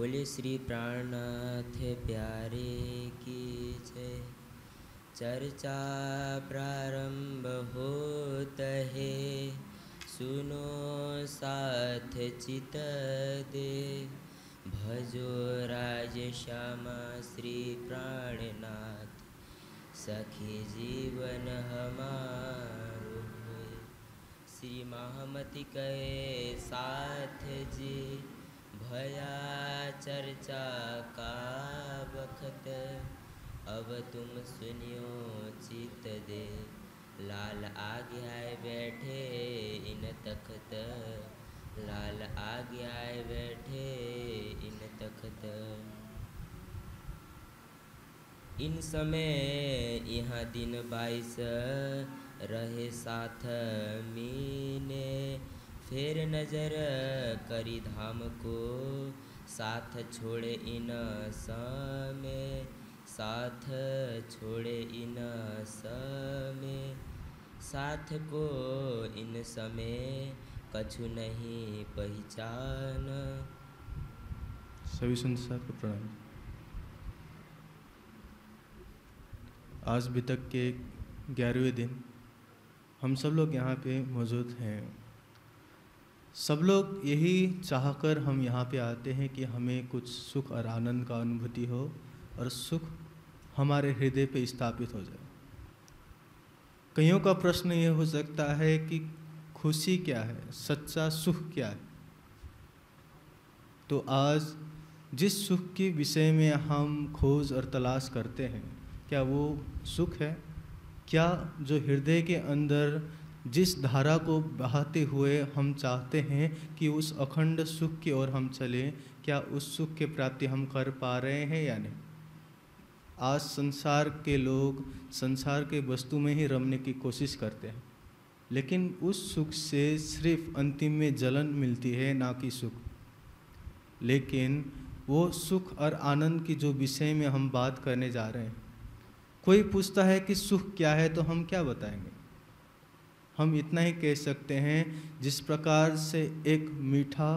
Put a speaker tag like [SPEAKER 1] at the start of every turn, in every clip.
[SPEAKER 1] बोले श्री प्राणनाथ प्यारे की जय चर्चा प्रारंभ होत है सुनो साथ चित दे भजो राज श्यामा श्री प्राणनाथ सखी जीवन हमारो श्री महामति कहे साथ जी भया चर्चा का बखत अब तुम सुनियो चित दे लाल आ गया है बैठे इन तखत लाल आ गया है बैठे इन तखत इन समय यहाँ दिन बाईस रहे साथ मीने फिर नजर करी धाम को साथ छोड़े इन समय साथ छोड़े इन समय साथ को इन समय कछु नहीं पहचान
[SPEAKER 2] सभी संसार को प्रणाम आज भी तक के ग्यारहवें दिन हम सब लोग यहाँ पे मौजूद हैं सब लोग यही चाहकर हम यहाँ पे आते हैं कि हमें कुछ सुख और आनंद का अनुभूति हो और सुख हमारे हृदय पे स्थापित हो जाए कईयों का प्रश्न ये हो सकता है कि खुशी क्या है सच्चा सुख क्या है तो आज जिस सुख के विषय में हम खोज और तलाश करते हैं क्या वो सुख है क्या जो हृदय के अंदर जिस धारा को बहाते हुए हम चाहते हैं कि उस अखंड सुख की ओर हम चलें क्या उस सुख के प्राप्ति हम कर पा रहे हैं या नहीं आज संसार के लोग संसार के वस्तु में ही रमने की कोशिश करते हैं लेकिन उस सुख से सिर्फ अंतिम में जलन मिलती है ना कि सुख लेकिन वो सुख और आनंद की जो विषय में हम बात करने जा रहे हैं कोई पूछता है कि सुख क्या है तो हम क्या बताएंगे हम इतना ही कह सकते हैं जिस प्रकार से एक मीठा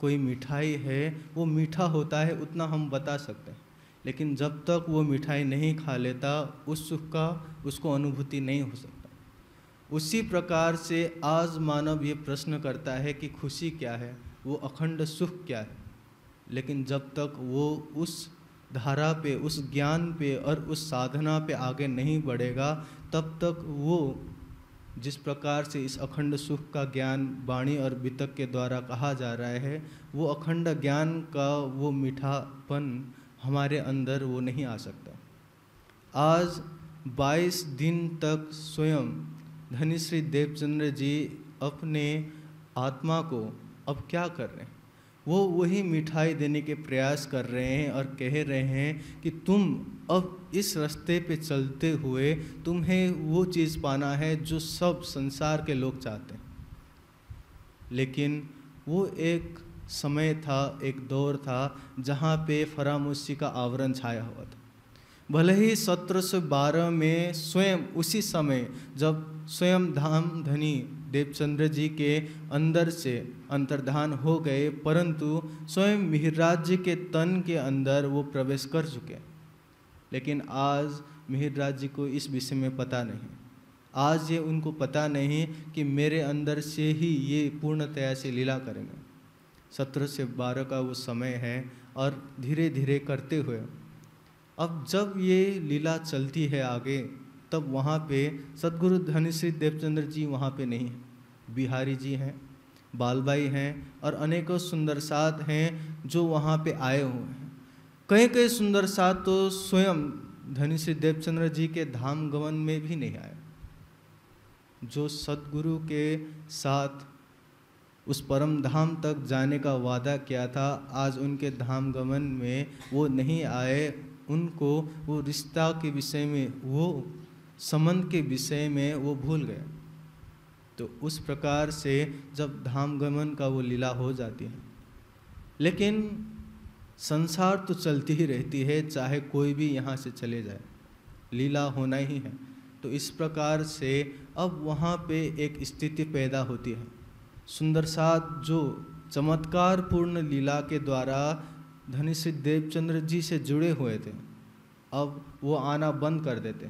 [SPEAKER 2] कोई मिठाई है वो मीठा होता है उतना हम बता सकते हैं लेकिन जब तक वो मिठाई नहीं खा लेता उस सुख का उसको अनुभूति नहीं हो सकता उसी प्रकार से आज मानव ये प्रश्न करता है कि खुशी क्या है वो अखंड सुख क्या है लेकिन जब तक वो उस धारा पे उस ज्ञान पे और उस साधना पे आगे नहीं बढ़ेगा तब तक वो जिस प्रकार से इस अखंड सुख का ज्ञान वाणी और वितक के द्वारा कहा जा रहा है वो अखंड ज्ञान का वो मीठापन हमारे अंदर वो नहीं आ सकता आज 22 दिन तक स्वयं धनी श्री देवचंद्र जी अपने आत्मा को अब क्या कर रहे हैं वो वही मिठाई देने के प्रयास कर रहे हैं और कह रहे हैं कि तुम अब इस रास्ते पे चलते हुए तुम्हें वो चीज़ पाना है जो सब संसार के लोग चाहते हैं लेकिन वो एक समय था एक दौर था जहाँ पे फरामोशी का आवरण छाया हुआ था भले ही 1712 में स्वयं उसी समय जब स्वयं धाम धनी देवचंद्र जी के अंदर से अंतर्धान हो गए परंतु स्वयं मिहिराज जी के तन के अंदर वो प्रवेश कर चुके हैं लेकिन आज मिहिर राज जी को इस विषय में पता नहीं आज ये उनको पता नहीं कि मेरे अंदर से ही ये पूर्णतया से लीला करेंगे सत्रह से बारह का वो समय है और धीरे धीरे करते हुए अब जब ये लीला चलती है आगे तब वहाँ पे सदगुरु धनश्री देवचंद्र जी वहाँ पे नहीं हैं बिहारी जी हैं बालबाई हैं और अनेकों सुंदर साथ हैं जो वहाँ पे आए हुए हैं कहीं कहीं सुंदर सा तो स्वयं धनी श्री देवचंद्र जी के धाम गमन में भी नहीं आए जो सदगुरु के साथ उस परम धाम तक जाने का वादा किया था आज उनके धाम गमन में वो नहीं आए उनको वो रिश्ता के विषय में वो संबंध के विषय में वो भूल गए तो उस प्रकार से जब धाम गमन का वो लीला हो जाती है लेकिन संसार तो चलती ही रहती है चाहे कोई भी यहाँ से चले जाए लीला होना ही है तो इस प्रकार से अब वहाँ पे एक स्थिति पैदा होती है सुंदर साथ जो चमत्कार पूर्ण लीला के द्वारा धनी श्री देवचंद्र जी से जुड़े हुए थे अब वो आना बंद कर देते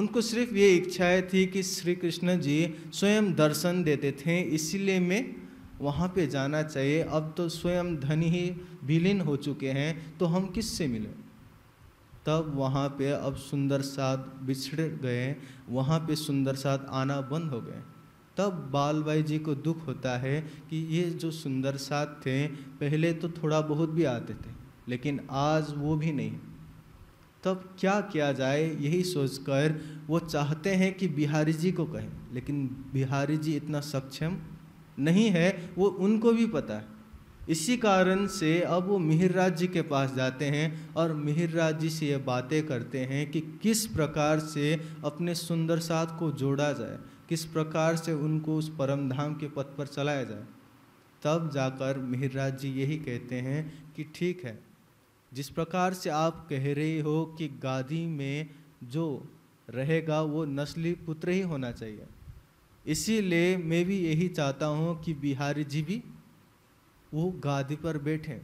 [SPEAKER 2] उनको सिर्फ ये इच्छाएँ थी कि श्री कृष्ण जी स्वयं दर्शन देते थे इसीलिए मैं वहाँ पे जाना चाहिए अब तो स्वयं धन ही विलीन हो चुके हैं तो हम किससे मिलें तब वहाँ पे अब सुंदर साथ बिछड़ गए वहाँ पे सुंदर साथ आना बंद हो गए तब बाल भाई जी को दुख होता है कि ये जो सुंदर साथ थे पहले तो थोड़ा बहुत भी आते थे लेकिन आज वो भी नहीं तब क्या किया जाए यही सोचकर वो चाहते हैं कि बिहारी जी को कहें लेकिन बिहारी जी इतना सक्षम नहीं है वो उनको भी पता है इसी कारण से अब वो मिहिर जी के पास जाते हैं और मिहिर जी से ये बातें करते हैं कि किस प्रकार से अपने सुंदर साथ को जोड़ा जाए किस प्रकार से उनको उस परम धाम के पथ पर चलाया जाए तब जाकर मिहिर जी यही कहते हैं कि ठीक है जिस प्रकार से आप कह रहे हो कि गादी में जो रहेगा वो नस्ली पुत्र ही होना चाहिए इसीलिए मैं भी यही चाहता हूँ कि बिहारी जी भी वो गादी पर बैठे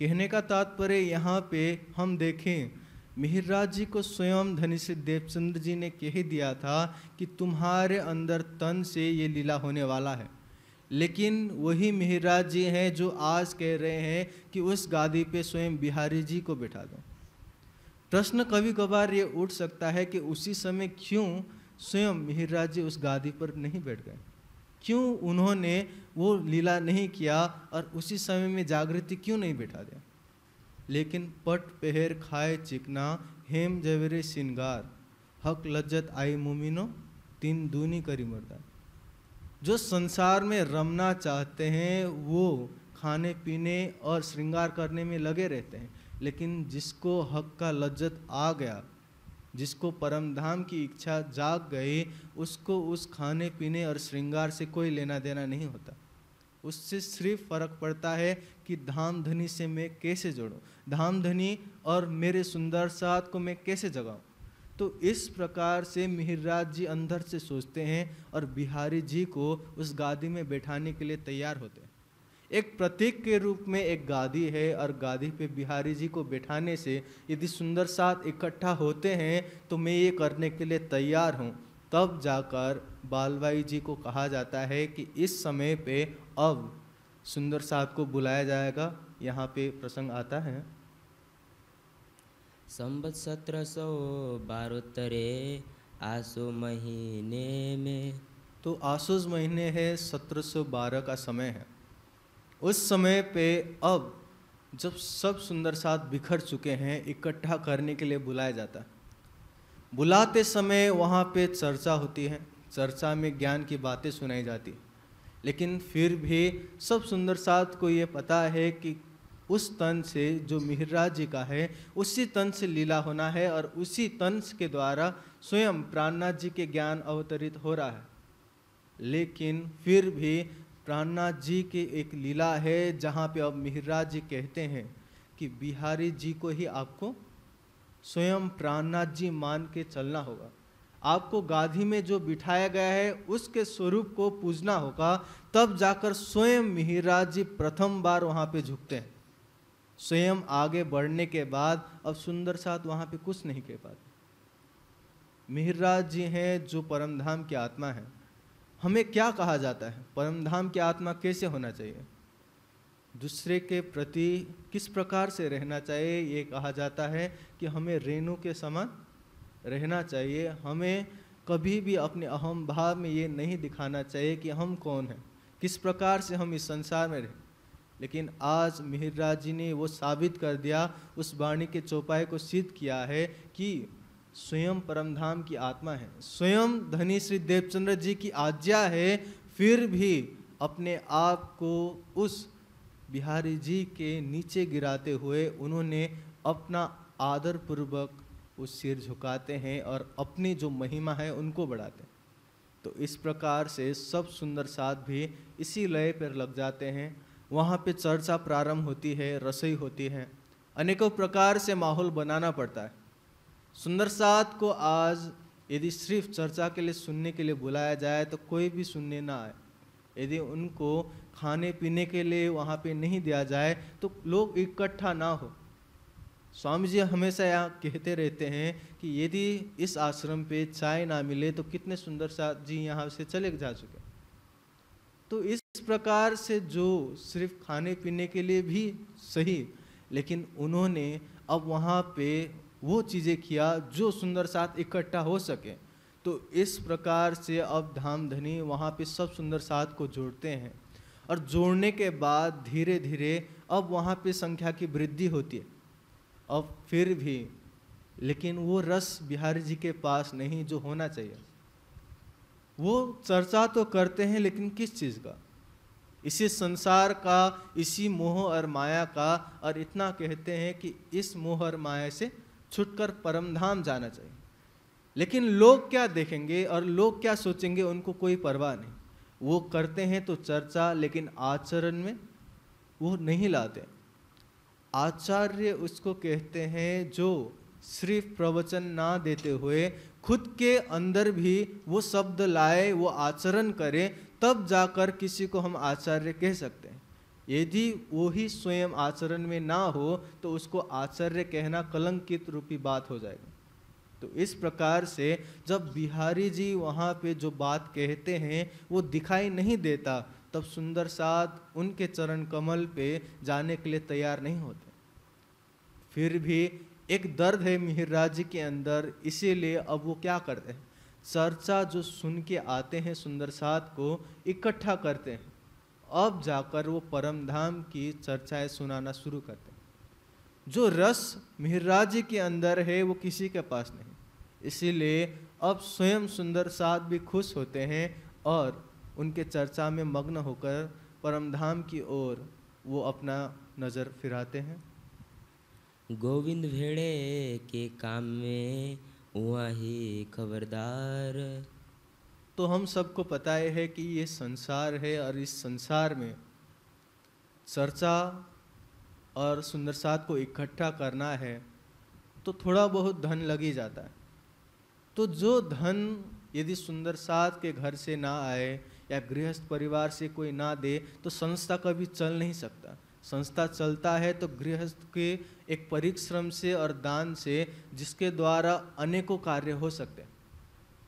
[SPEAKER 2] कहने का तात्पर्य यहाँ पे हम देखें मिहिरराज जी को स्वयं धनी से देवचंद्र जी ने कह दिया था कि तुम्हारे अंदर तन से ये लीला होने वाला है लेकिन वही मिहिरराज जी हैं जो आज कह रहे हैं कि उस गादी पे स्वयं बिहारी जी को बैठा दो प्रश्न कभी कभार ये उठ सकता है कि उसी समय क्यों स्वयं मिहिरराज जी उस गादी पर नहीं बैठ गए क्यों उन्होंने वो लीला नहीं किया और उसी समय में जागृति क्यों नहीं बैठा दिया लेकिन पट पहर खाए चिकना हेम जवेरे सिंगार हक लज्जत आई मुमिनो तीन दूनी करी मर्दा जो संसार में रमना चाहते हैं वो खाने पीने और श्रृंगार करने में लगे रहते हैं लेकिन जिसको हक का लज्जत आ गया जिसको परमधाम की इच्छा जाग गई उसको उस खाने पीने और श्रृंगार से कोई लेना देना नहीं होता उससे सिर्फ फर्क पड़ता है कि धाम धनी से मैं कैसे जोड़ूँ धाम धनी और मेरे सुंदर साथ को मैं कैसे जगाऊँ तो इस प्रकार से मिहिरराज जी अंदर से सोचते हैं और बिहारी जी को उस गादी में बैठाने के लिए तैयार होते हैं एक प्रतीक के रूप में एक गादी है और गादी पे बिहारी जी को बैठाने से यदि सुंदर साथ इकट्ठा होते हैं तो मैं ये करने के लिए तैयार हूँ तब जाकर बालवाई जी को कहा जाता है कि इस समय पे अब सुंदर साहब को बुलाया जाएगा यहाँ पे
[SPEAKER 1] प्रसंग आता है संबत सत्रह सौ बारोत्तरे आसो महीने में तो आसोज महीने
[SPEAKER 2] है सत्रह सौ बारह का समय है उस समय पे अब जब सब सुंदर साथ बिखर चुके हैं इकट्ठा करने के लिए बुलाया जाता बुलाते समय वहाँ पे चर्चा होती है चर्चा में ज्ञान की बातें सुनाई जाती लेकिन फिर भी सब सुंदर साथ को ये पता है कि उस तन से जो मिहराज जी का है उसी तन से लीला होना है और उसी तन के द्वारा स्वयं प्राणनाथ जी के ज्ञान अवतरित हो रहा है लेकिन फिर भी प्राणनाथ जी की एक लीला है जहाँ पे अब मिहराज जी कहते हैं कि बिहारी जी को ही आपको स्वयं प्राणनाथ जी मान के चलना होगा आपको गाधी में जो बिठाया गया है उसके स्वरूप को पूजना होगा तब जाकर स्वयं मिहिराज जी प्रथम बार वहाँ पे झुकते हैं स्वयं आगे बढ़ने के बाद अब सुंदर साथ वहाँ पे कुछ नहीं कह पाते मिहिराज जी हैं जो परमधाम की आत्मा है हमें क्या कहा जाता है परमधाम की आत्मा कैसे होना चाहिए दूसरे के प्रति किस प्रकार से रहना चाहिए ये कहा जाता है कि हमें रेणु के समान रहना चाहिए हमें कभी भी अपने अहम भाव में ये नहीं दिखाना चाहिए कि हम कौन हैं किस प्रकार से हम इस संसार में रहें लेकिन आज मिहिर जी ने वो साबित कर दिया उस वाणी के चौपाई को सिद्ध किया है कि स्वयं परमधाम की आत्मा है स्वयं धनी श्री देवचंद्र जी की आज्ञा है फिर भी अपने आप को उस बिहारी जी के नीचे गिराते हुए उन्होंने अपना आदर पूर्वक उस सिर झुकाते हैं और अपनी जो महिमा है उनको बढ़ाते हैं तो इस प्रकार से सब सुंदर साथ भी इसी लय पर लग जाते हैं वहाँ पे चर्चा प्रारंभ होती है रसोई होती है अनेकों प्रकार से माहौल बनाना पड़ता है सुंदर साथ को आज यदि सिर्फ चर्चा के लिए सुनने के लिए बुलाया जाए तो कोई भी सुनने ना आए यदि उनको खाने पीने के लिए वहाँ पे नहीं दिया जाए तो लोग इकट्ठा ना हो स्वामी जी हमेशा यहाँ कहते रहते हैं कि यदि इस आश्रम पे चाय ना मिले तो कितने सुंदर सा जी यहाँ से चले जा चुके तो इस प्रकार से जो सिर्फ खाने पीने के लिए भी सही लेकिन उन्होंने अब वहाँ पे वो चीज़ें किया जो सुंदर साथ इकट्ठा हो सके तो इस प्रकार से अब धाम धनी वहाँ पे सब सुंदर साथ को जोड़ते हैं और जोड़ने के बाद धीरे धीरे अब वहाँ पे संख्या की वृद्धि होती है अब फिर भी लेकिन वो रस बिहारी जी के पास नहीं जो होना चाहिए वो चर्चा तो करते हैं लेकिन किस चीज़ का इसी संसार का इसी मोह और माया का और इतना कहते हैं कि इस मोह और माया से छुटकर परमधाम जाना चाहिए लेकिन लोग क्या देखेंगे और लोग क्या सोचेंगे उनको कोई परवाह नहीं वो करते हैं तो चर्चा लेकिन आचरण में वो नहीं लाते आचार्य उसको कहते हैं जो सिर्फ प्रवचन ना देते हुए खुद के अंदर भी वो शब्द लाए वो आचरण करे तब जाकर किसी को हम आचार्य कह सकते हैं यदि वो ही स्वयं आचरण में ना हो तो उसको आचार्य कहना कलंकित रूपी बात हो जाएगी तो इस प्रकार से जब बिहारी जी वहाँ पे जो बात कहते हैं वो दिखाई नहीं देता तब सुंदर साध उनके चरण कमल पे जाने के लिए तैयार नहीं होते फिर भी एक दर्द है मिहिरराज जी के अंदर इसीलिए अब वो क्या करते हैं चर्चा जो सुन के आते हैं सुंदर साध को इकट्ठा करते हैं अब जाकर वो परम धाम की चर्चाएं सुनाना शुरू करते हैं जो रस मिहराज के अंदर है वो किसी के पास नहीं इसीलिए अब स्वयं सुंदर साध भी खुश होते हैं और उनके चर्चा में मग्न होकर परम धाम की ओर वो अपना नज़र फिराते हैं
[SPEAKER 1] गोविंद भेड़े के काम में वही खबरदार
[SPEAKER 2] तो हम सबको पता है कि ये संसार है और इस संसार में चर्चा और सुंदर साथ को इकट्ठा करना है तो थोड़ा बहुत धन लग ही जाता है तो जो धन यदि सुंदर साथ के घर से ना आए या गृहस्थ परिवार से कोई ना दे तो संस्था कभी चल नहीं सकता संस्था चलता है तो गृहस्थ के एक परिश्रम से और दान से जिसके द्वारा अनेकों कार्य हो सकते हैं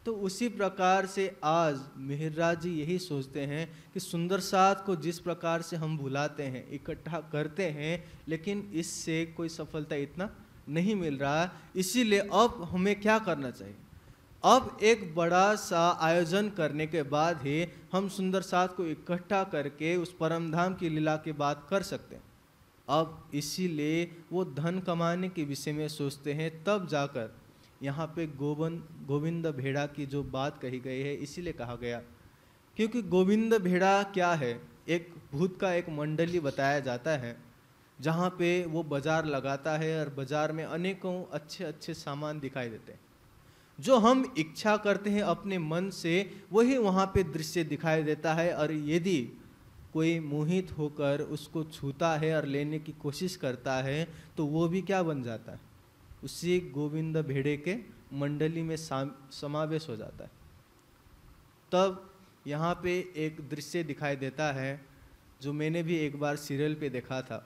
[SPEAKER 2] तो उसी प्रकार से आज मेहरा जी यही सोचते हैं कि सुंदर साथ को जिस प्रकार से हम भुलाते हैं इकट्ठा करते हैं लेकिन इससे कोई सफलता इतना नहीं मिल रहा इसीलिए अब हमें क्या करना चाहिए अब एक बड़ा सा आयोजन करने के बाद ही हम सुंदर साथ को इकट्ठा करके उस परमधाम की लीला की बात कर सकते हैं अब इसीलिए वो धन कमाने के विषय में सोचते हैं तब जाकर यहाँ पे गोवन गोविंद भेड़ा की जो बात कही गई है इसीलिए कहा गया क्योंकि गोविंद भेड़ा क्या है एक भूत का एक मंडली बताया जाता है जहाँ पे वो बाज़ार लगाता है और बाज़ार में अनेकों अच्छे अच्छे सामान दिखाई देते हैं जो हम इच्छा करते हैं अपने मन से वही वहाँ पे दृश्य दिखाई देता है और यदि कोई मोहित होकर उसको छूता है और लेने की कोशिश करता है तो वो भी क्या बन जाता है उसी गोविंद भेड़े के मंडली में समावेश हो जाता है तब यहाँ पे एक दृश्य दिखाई देता है जो मैंने भी एक बार सीरियल पे देखा था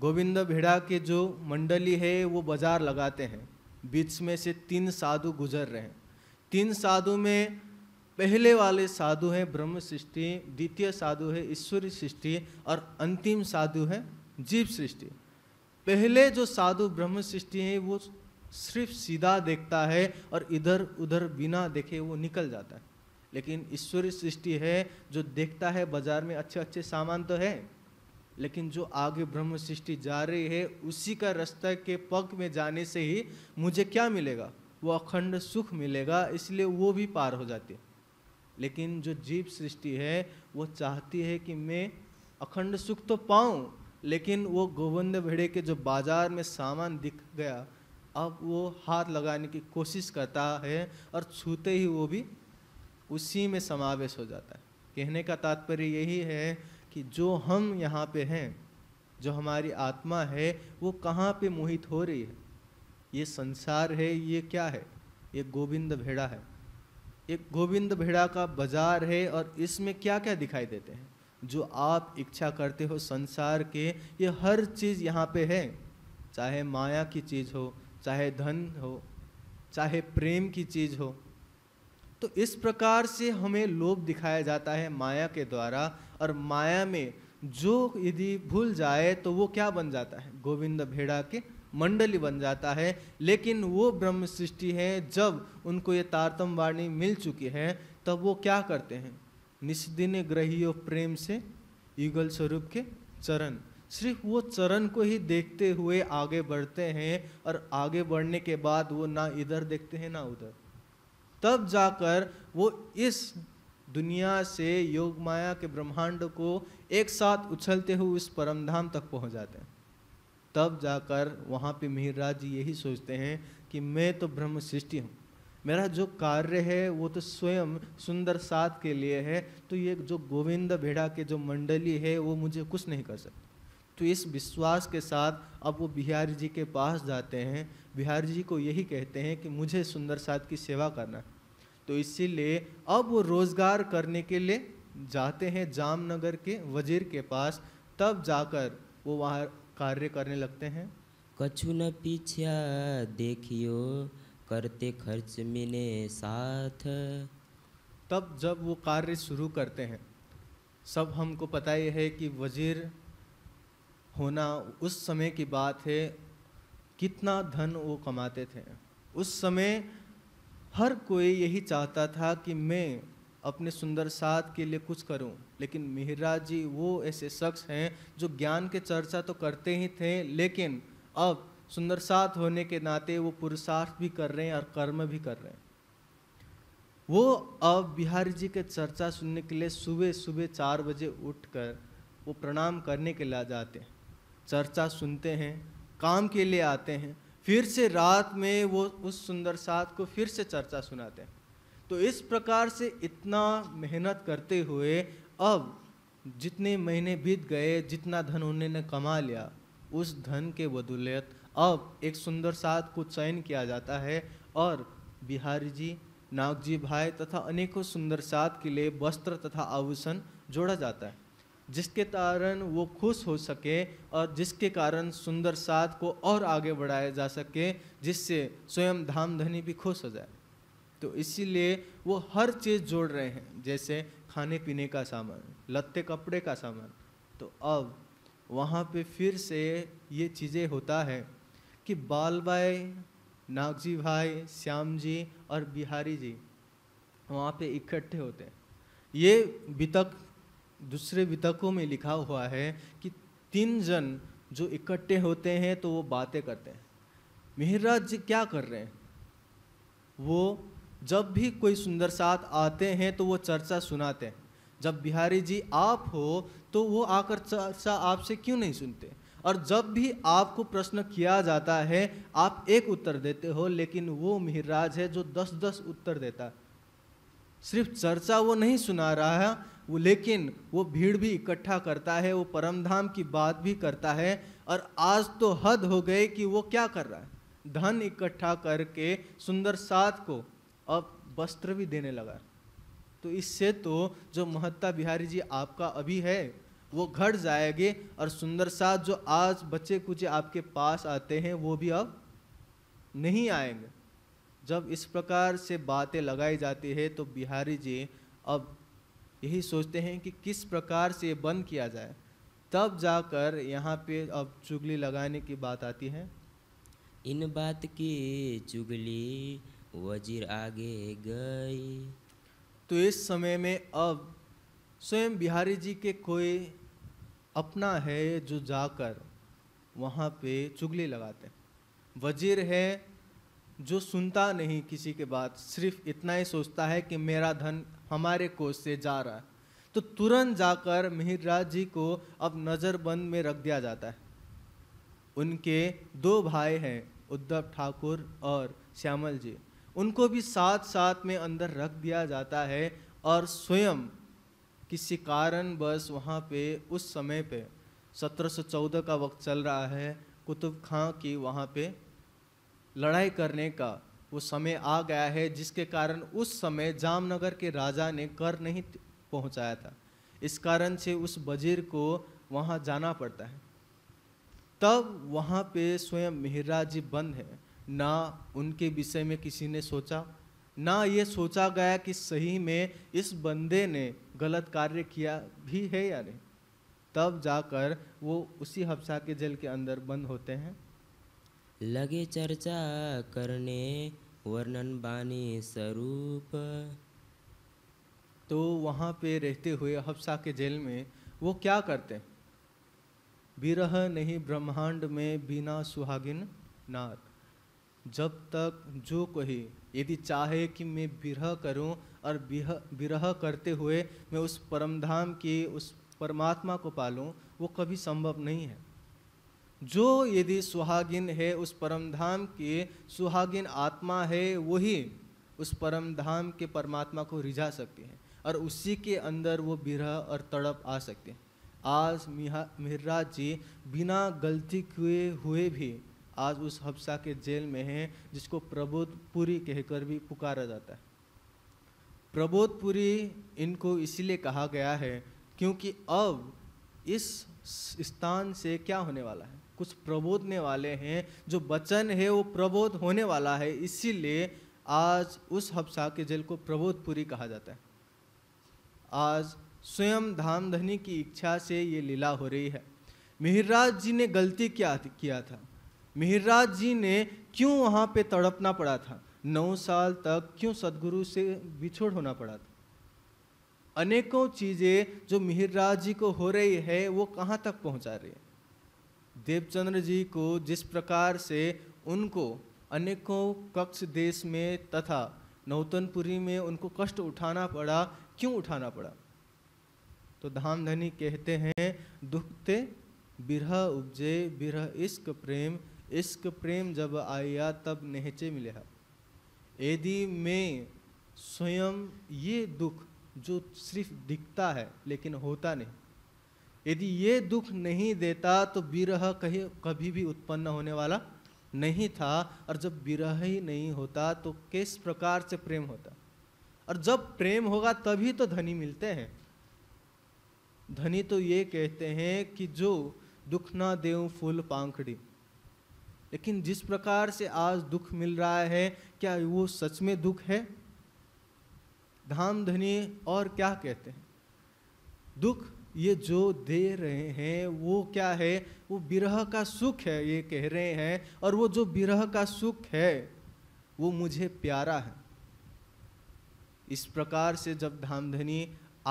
[SPEAKER 2] गोविंद भेड़ा के जो मंडली है वो बाजार लगाते हैं बीच में से तीन साधु गुजर रहे हैं तीन साधु में पहले वाले साधु हैं ब्रह्म सृष्टि द्वितीय साधु है ईश्वरी सृष्टि और अंतिम साधु है जीव सृष्टि पहले जो साधु ब्रह्म सृष्टि है वो सिर्फ सीधा देखता है और इधर उधर बिना देखे वो निकल जाता है लेकिन ईश्वरीय सृष्टि है जो देखता है बाजार में अच्छे अच्छे सामान तो है लेकिन जो आगे ब्रह्म सृष्टि जा रही है उसी का रास्ता के पग में जाने से ही मुझे क्या मिलेगा वो अखंड सुख मिलेगा इसलिए वो भी पार हो जाती है लेकिन जो जीव सृष्टि है वो चाहती है कि मैं अखंड सुख तो पाऊँ लेकिन वो गोविंद भेड़े के जो बाज़ार में सामान दिख गया अब वो हाथ लगाने की कोशिश करता है और छूते ही वो भी उसी में समावेश हो जाता है कहने का तात्पर्य यही है कि जो हम यहाँ पे हैं जो हमारी आत्मा है वो कहाँ पे मोहित हो रही है ये संसार है ये क्या है ये गोविंद भेड़ा है एक गोविंद भेड़ा का बाजार है और इसमें क्या क्या दिखाई देते हैं जो आप इच्छा करते हो संसार के ये हर चीज़ यहाँ पे है चाहे माया की चीज़ हो चाहे धन हो चाहे प्रेम की चीज़ हो तो इस प्रकार से हमें लोभ दिखाया जाता है माया के द्वारा और माया में जो यदि भूल जाए तो वो क्या बन जाता है गोविंद भेड़ा के मंडली बन जाता है लेकिन वो ब्रह्म सृष्टि है जब उनको ये तारतम वाणी मिल चुकी है तब वो क्या करते हैं निस्दिन ग्रहियो प्रेम से युगल स्वरूप के चरण सिर्फ वो चरण को ही देखते हुए आगे बढ़ते हैं और आगे बढ़ने के बाद वो ना इधर देखते हैं ना उधर तब जाकर वो इस दुनिया से योग माया के ब्रह्मांड को एक साथ उछलते हुए उस परमधाम तक पहुंच जाते हैं तब जाकर वहाँ पे मिहिराज जी यही सोचते हैं कि मैं तो ब्रह्म सृष्टि हूँ मेरा जो कार्य है वो तो स्वयं सुंदर साथ के लिए है तो ये जो गोविंद भेड़ा के जो मंडली है वो मुझे कुछ नहीं कर सकती तो इस विश्वास के साथ अब वो बिहारी जी के पास जाते हैं बिहारी जी को यही कहते हैं कि मुझे सुंदर साथ की सेवा करना है तो इसीलिए अब वो रोज़गार करने के लिए जाते हैं जामनगर के वजीर के पास तब जाकर वो वहाँ कार्य करने लगते हैं
[SPEAKER 1] कछु न पीछा देखियो करते खर्च मिने साथ तब जब वो कार्य शुरू करते हैं
[SPEAKER 2] सब हमको पता ही है कि वजीर होना उस समय की बात है कितना धन वो कमाते थे उस समय हर कोई यही चाहता था कि मैं अपने सुंदर साथ के लिए कुछ करूं लेकिन मिहरा जी वो ऐसे शख्स हैं जो ज्ञान के चर्चा तो करते ही थे लेकिन अब सुंदर साथ होने के नाते वो पुरुषार्थ भी कर रहे हैं और कर्म भी कर रहे हैं वो अब बिहारी जी के चर्चा सुनने के लिए सुबह सुबह चार बजे उठकर वो प्रणाम करने के लिए जाते हैं चर्चा सुनते हैं काम के लिए आते हैं फिर से रात में वो उस सुंदर साथ को फिर से चर्चा सुनाते हैं तो इस प्रकार से इतना मेहनत करते हुए अब जितने महीने बीत गए जितना धन उन्होंने कमा लिया उस धन के बदौलत अब एक सुंदर साथ को चयन किया जाता है और बिहारी जी नाग जी भाई तथा अनेकों सुंदर साथ के लिए वस्त्र तथा आभूषण जोड़ा जाता है जिसके कारण वो खुश हो सके और जिसके कारण सुंदर साथ को और आगे बढ़ाया जा सके जिससे स्वयं धाम धनी भी खुश हो जाए तो इसीलिए वो हर चीज़ जोड़ रहे हैं जैसे खाने पीने का सामान लत्ते कपड़े का सामान तो अब वहाँ पे फिर से ये चीज़ें होता है कि बाल भाई नाग जी भाई श्याम जी और बिहारी जी वहाँ पे इकट्ठे होते हैं ये बितक दूसरे वितकों में लिखा हुआ है कि तीन जन जो इकट्ठे होते हैं तो वो बातें करते हैं मिहिरराज जी क्या कर रहे हैं वो जब भी कोई सुंदर साथ आते हैं तो वो चर्चा सुनाते हैं जब बिहारी जी आप हो तो वो आकर चर्चा आपसे क्यों नहीं सुनते और जब भी आपको प्रश्न किया जाता है आप एक उत्तर देते हो लेकिन वो मिहराज है जो दस दस उत्तर देता सिर्फ चर्चा वो नहीं सुना रहा है वो लेकिन वो भीड़ भी इकट्ठा करता है वो परमधाम की बात भी करता है और आज तो हद हो गई कि वो क्या कर रहा है धन इकट्ठा करके सुंदर साथ को अब वस्त्र भी देने लगा तो इससे तो जो महत्ता बिहारी जी आपका अभी है वो घट जाएगी और सुंदर साथ जो आज बच्चे कुछ आपके पास आते हैं वो भी अब नहीं आएंगे जब इस प्रकार से बातें लगाई जाती है तो बिहारी जी अब यही सोचते हैं कि किस प्रकार से बंद किया जाए तब जाकर यहाँ पे अब चुगली लगाने की
[SPEAKER 1] बात आती है इन बात की चुगली वजीर आगे गई तो इस समय में अब स्वयं
[SPEAKER 2] बिहारी जी के कोई अपना है जो जाकर वहाँ पे चुगली लगाते हैं वजीर है जो सुनता नहीं किसी के बात सिर्फ इतना ही सोचता है कि मेरा धन हमारे कोष से जा रहा है तो तुरंत जाकर मिहिरराज जी को अब नज़रबंद में रख दिया जाता है उनके दो भाई हैं उद्धव ठाकुर और श्यामल जी उनको भी साथ साथ में अंदर रख दिया जाता है और स्वयं किसी कारण बस वहाँ पे उस समय पे 1714 का वक्त चल रहा है कुतुब खां की वहाँ पे लड़ाई करने का वो समय आ गया है जिसके कारण उस समय जामनगर के राजा ने कर नहीं पहुँचाया था इस कारण से उस वजीर को वहाँ जाना पड़ता है तब वहाँ पे स्वयं मिहिरा जी बंद है ना उनके विषय में किसी ने सोचा ना ये सोचा गया कि सही में इस बंदे ने गलत कार्य किया भी है या नहीं तब जाकर वो उसी हफ्सा के जेल के अंदर बंद होते
[SPEAKER 1] हैं लगे चर्चा करने वर्णन बानी स्वरूप तो वहाँ पे रहते हुए हफ्सा के
[SPEAKER 2] जेल में वो क्या करते विरह नहीं ब्रह्मांड में बिना सुहागिन नार जब तक जो कोई यदि चाहे कि मैं विरह करूं और विरह करते हुए मैं उस परमधाम की उस परमात्मा को पालूं वो कभी संभव नहीं है जो यदि सुहागिन है उस परमधाम की सुहागिन आत्मा है वही उस परमधाम के परमात्मा को रिझा सकते हैं और उसी के अंदर वो विरह और तड़प आ सकते हैं आज मिहा मिर्राज जी बिना गलती किए हुए भी आज उस हफ्सा के जेल में है जिसको प्रबोधपुरी कहकर भी पुकारा जाता है प्रबोधपुरी इनको इसीलिए कहा गया है क्योंकि अब इस स्थान से क्या होने वाला है कुछ प्रबोधने वाले हैं जो वचन है वो प्रबोध होने वाला है इसीलिए आज उस हफ्सा के जेल को प्रबोधपुरी कहा जाता है आज स्वयं धामधनी की इच्छा से ये लीला हो रही है मिहिराज जी ने गलती क्या किया था मिहिराज जी ने क्यों वहाँ पे तड़पना पड़ा था नौ साल तक क्यों सदगुरु से बिछोड़ होना पड़ा था अनेकों चीज़ें जो मिहिरराज जी को हो रही है वो कहाँ तक पहुँचा रही है देवचंद्र जी को जिस प्रकार से उनको अनेकों कक्ष देश में तथा नौतनपुरी में उनको कष्ट उठाना पड़ा क्यों उठाना पड़ा तो धामधनी कहते हैं दुखते बिरह उपजे बिरह इश्क प्रेम इश्क प्रेम जब आया तब नहचे हा यदि मैं स्वयं ये दुख जो सिर्फ दिखता है लेकिन होता नहीं यदि ये दुख नहीं देता तो विरह कहीं कभी भी उत्पन्न होने वाला नहीं था और जब विरह ही नहीं होता तो किस प्रकार से प्रेम होता और जब प्रेम होगा तभी तो धनी मिलते हैं धनी तो ये कहते हैं कि जो दुख ना देव फूल पांखड़ी लेकिन जिस प्रकार से आज दुख मिल रहा है क्या वो सच में दुख है धाम धनी और क्या कहते हैं दुख ये जो दे रहे हैं वो क्या है वो विरह का सुख है ये कह रहे हैं और वो जो विरह का सुख है वो मुझे प्यारा है इस प्रकार से जब धामधनी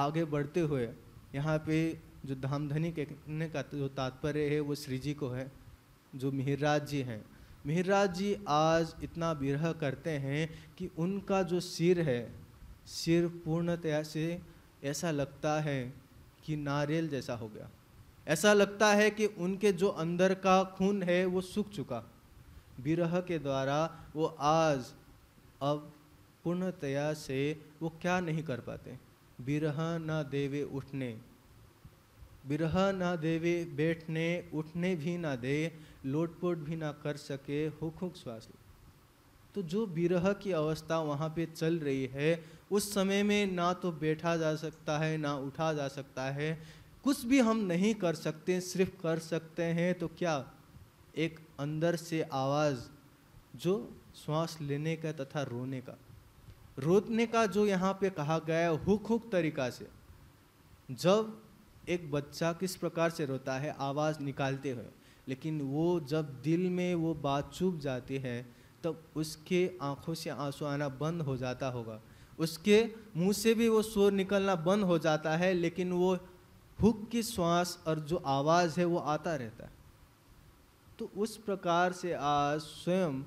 [SPEAKER 2] आगे बढ़ते हुए यहाँ पे जो धामधनी कहने का तो जो तात्पर्य है वो श्री जी को है जो मिहिरराज जी हैं मिहिरराज जी आज इतना विरह करते हैं कि उनका जो सिर है सिर पूर्णतया से ऐसा लगता है कि नारियल जैसा हो गया ऐसा लगता है कि उनके जो अंदर का खून है वो सूख चुका विरह के द्वारा वो आज अब पूर्णतया से वो क्या नहीं कर पाते विरह ना देवे उठने विरह ना देवे बैठने उठने भी ना दे लोटपोट भी ना कर सके हुक हुक श्वास ले तो जो विरह की अवस्था वहाँ पे चल रही है उस समय में ना तो बैठा जा सकता है ना उठा जा सकता है कुछ भी हम नहीं कर सकते सिर्फ कर सकते हैं तो क्या एक अंदर से आवाज़ जो श्वास लेने का तथा रोने का रोने का जो यहाँ पे कहा गया है हुक हुक तरीका से जब एक बच्चा किस प्रकार से रोता है आवाज़ निकालते हुए लेकिन वो जब दिल में वो बात चुभ जाती है तब उसके आँखों से आंसू आना बंद हो जाता होगा उसके मुंह से भी वो शोर निकलना बंद हो जाता है लेकिन वो हुक की श्वास और जो आवाज़ है वो आता रहता है तो उस प्रकार से आज स्वयं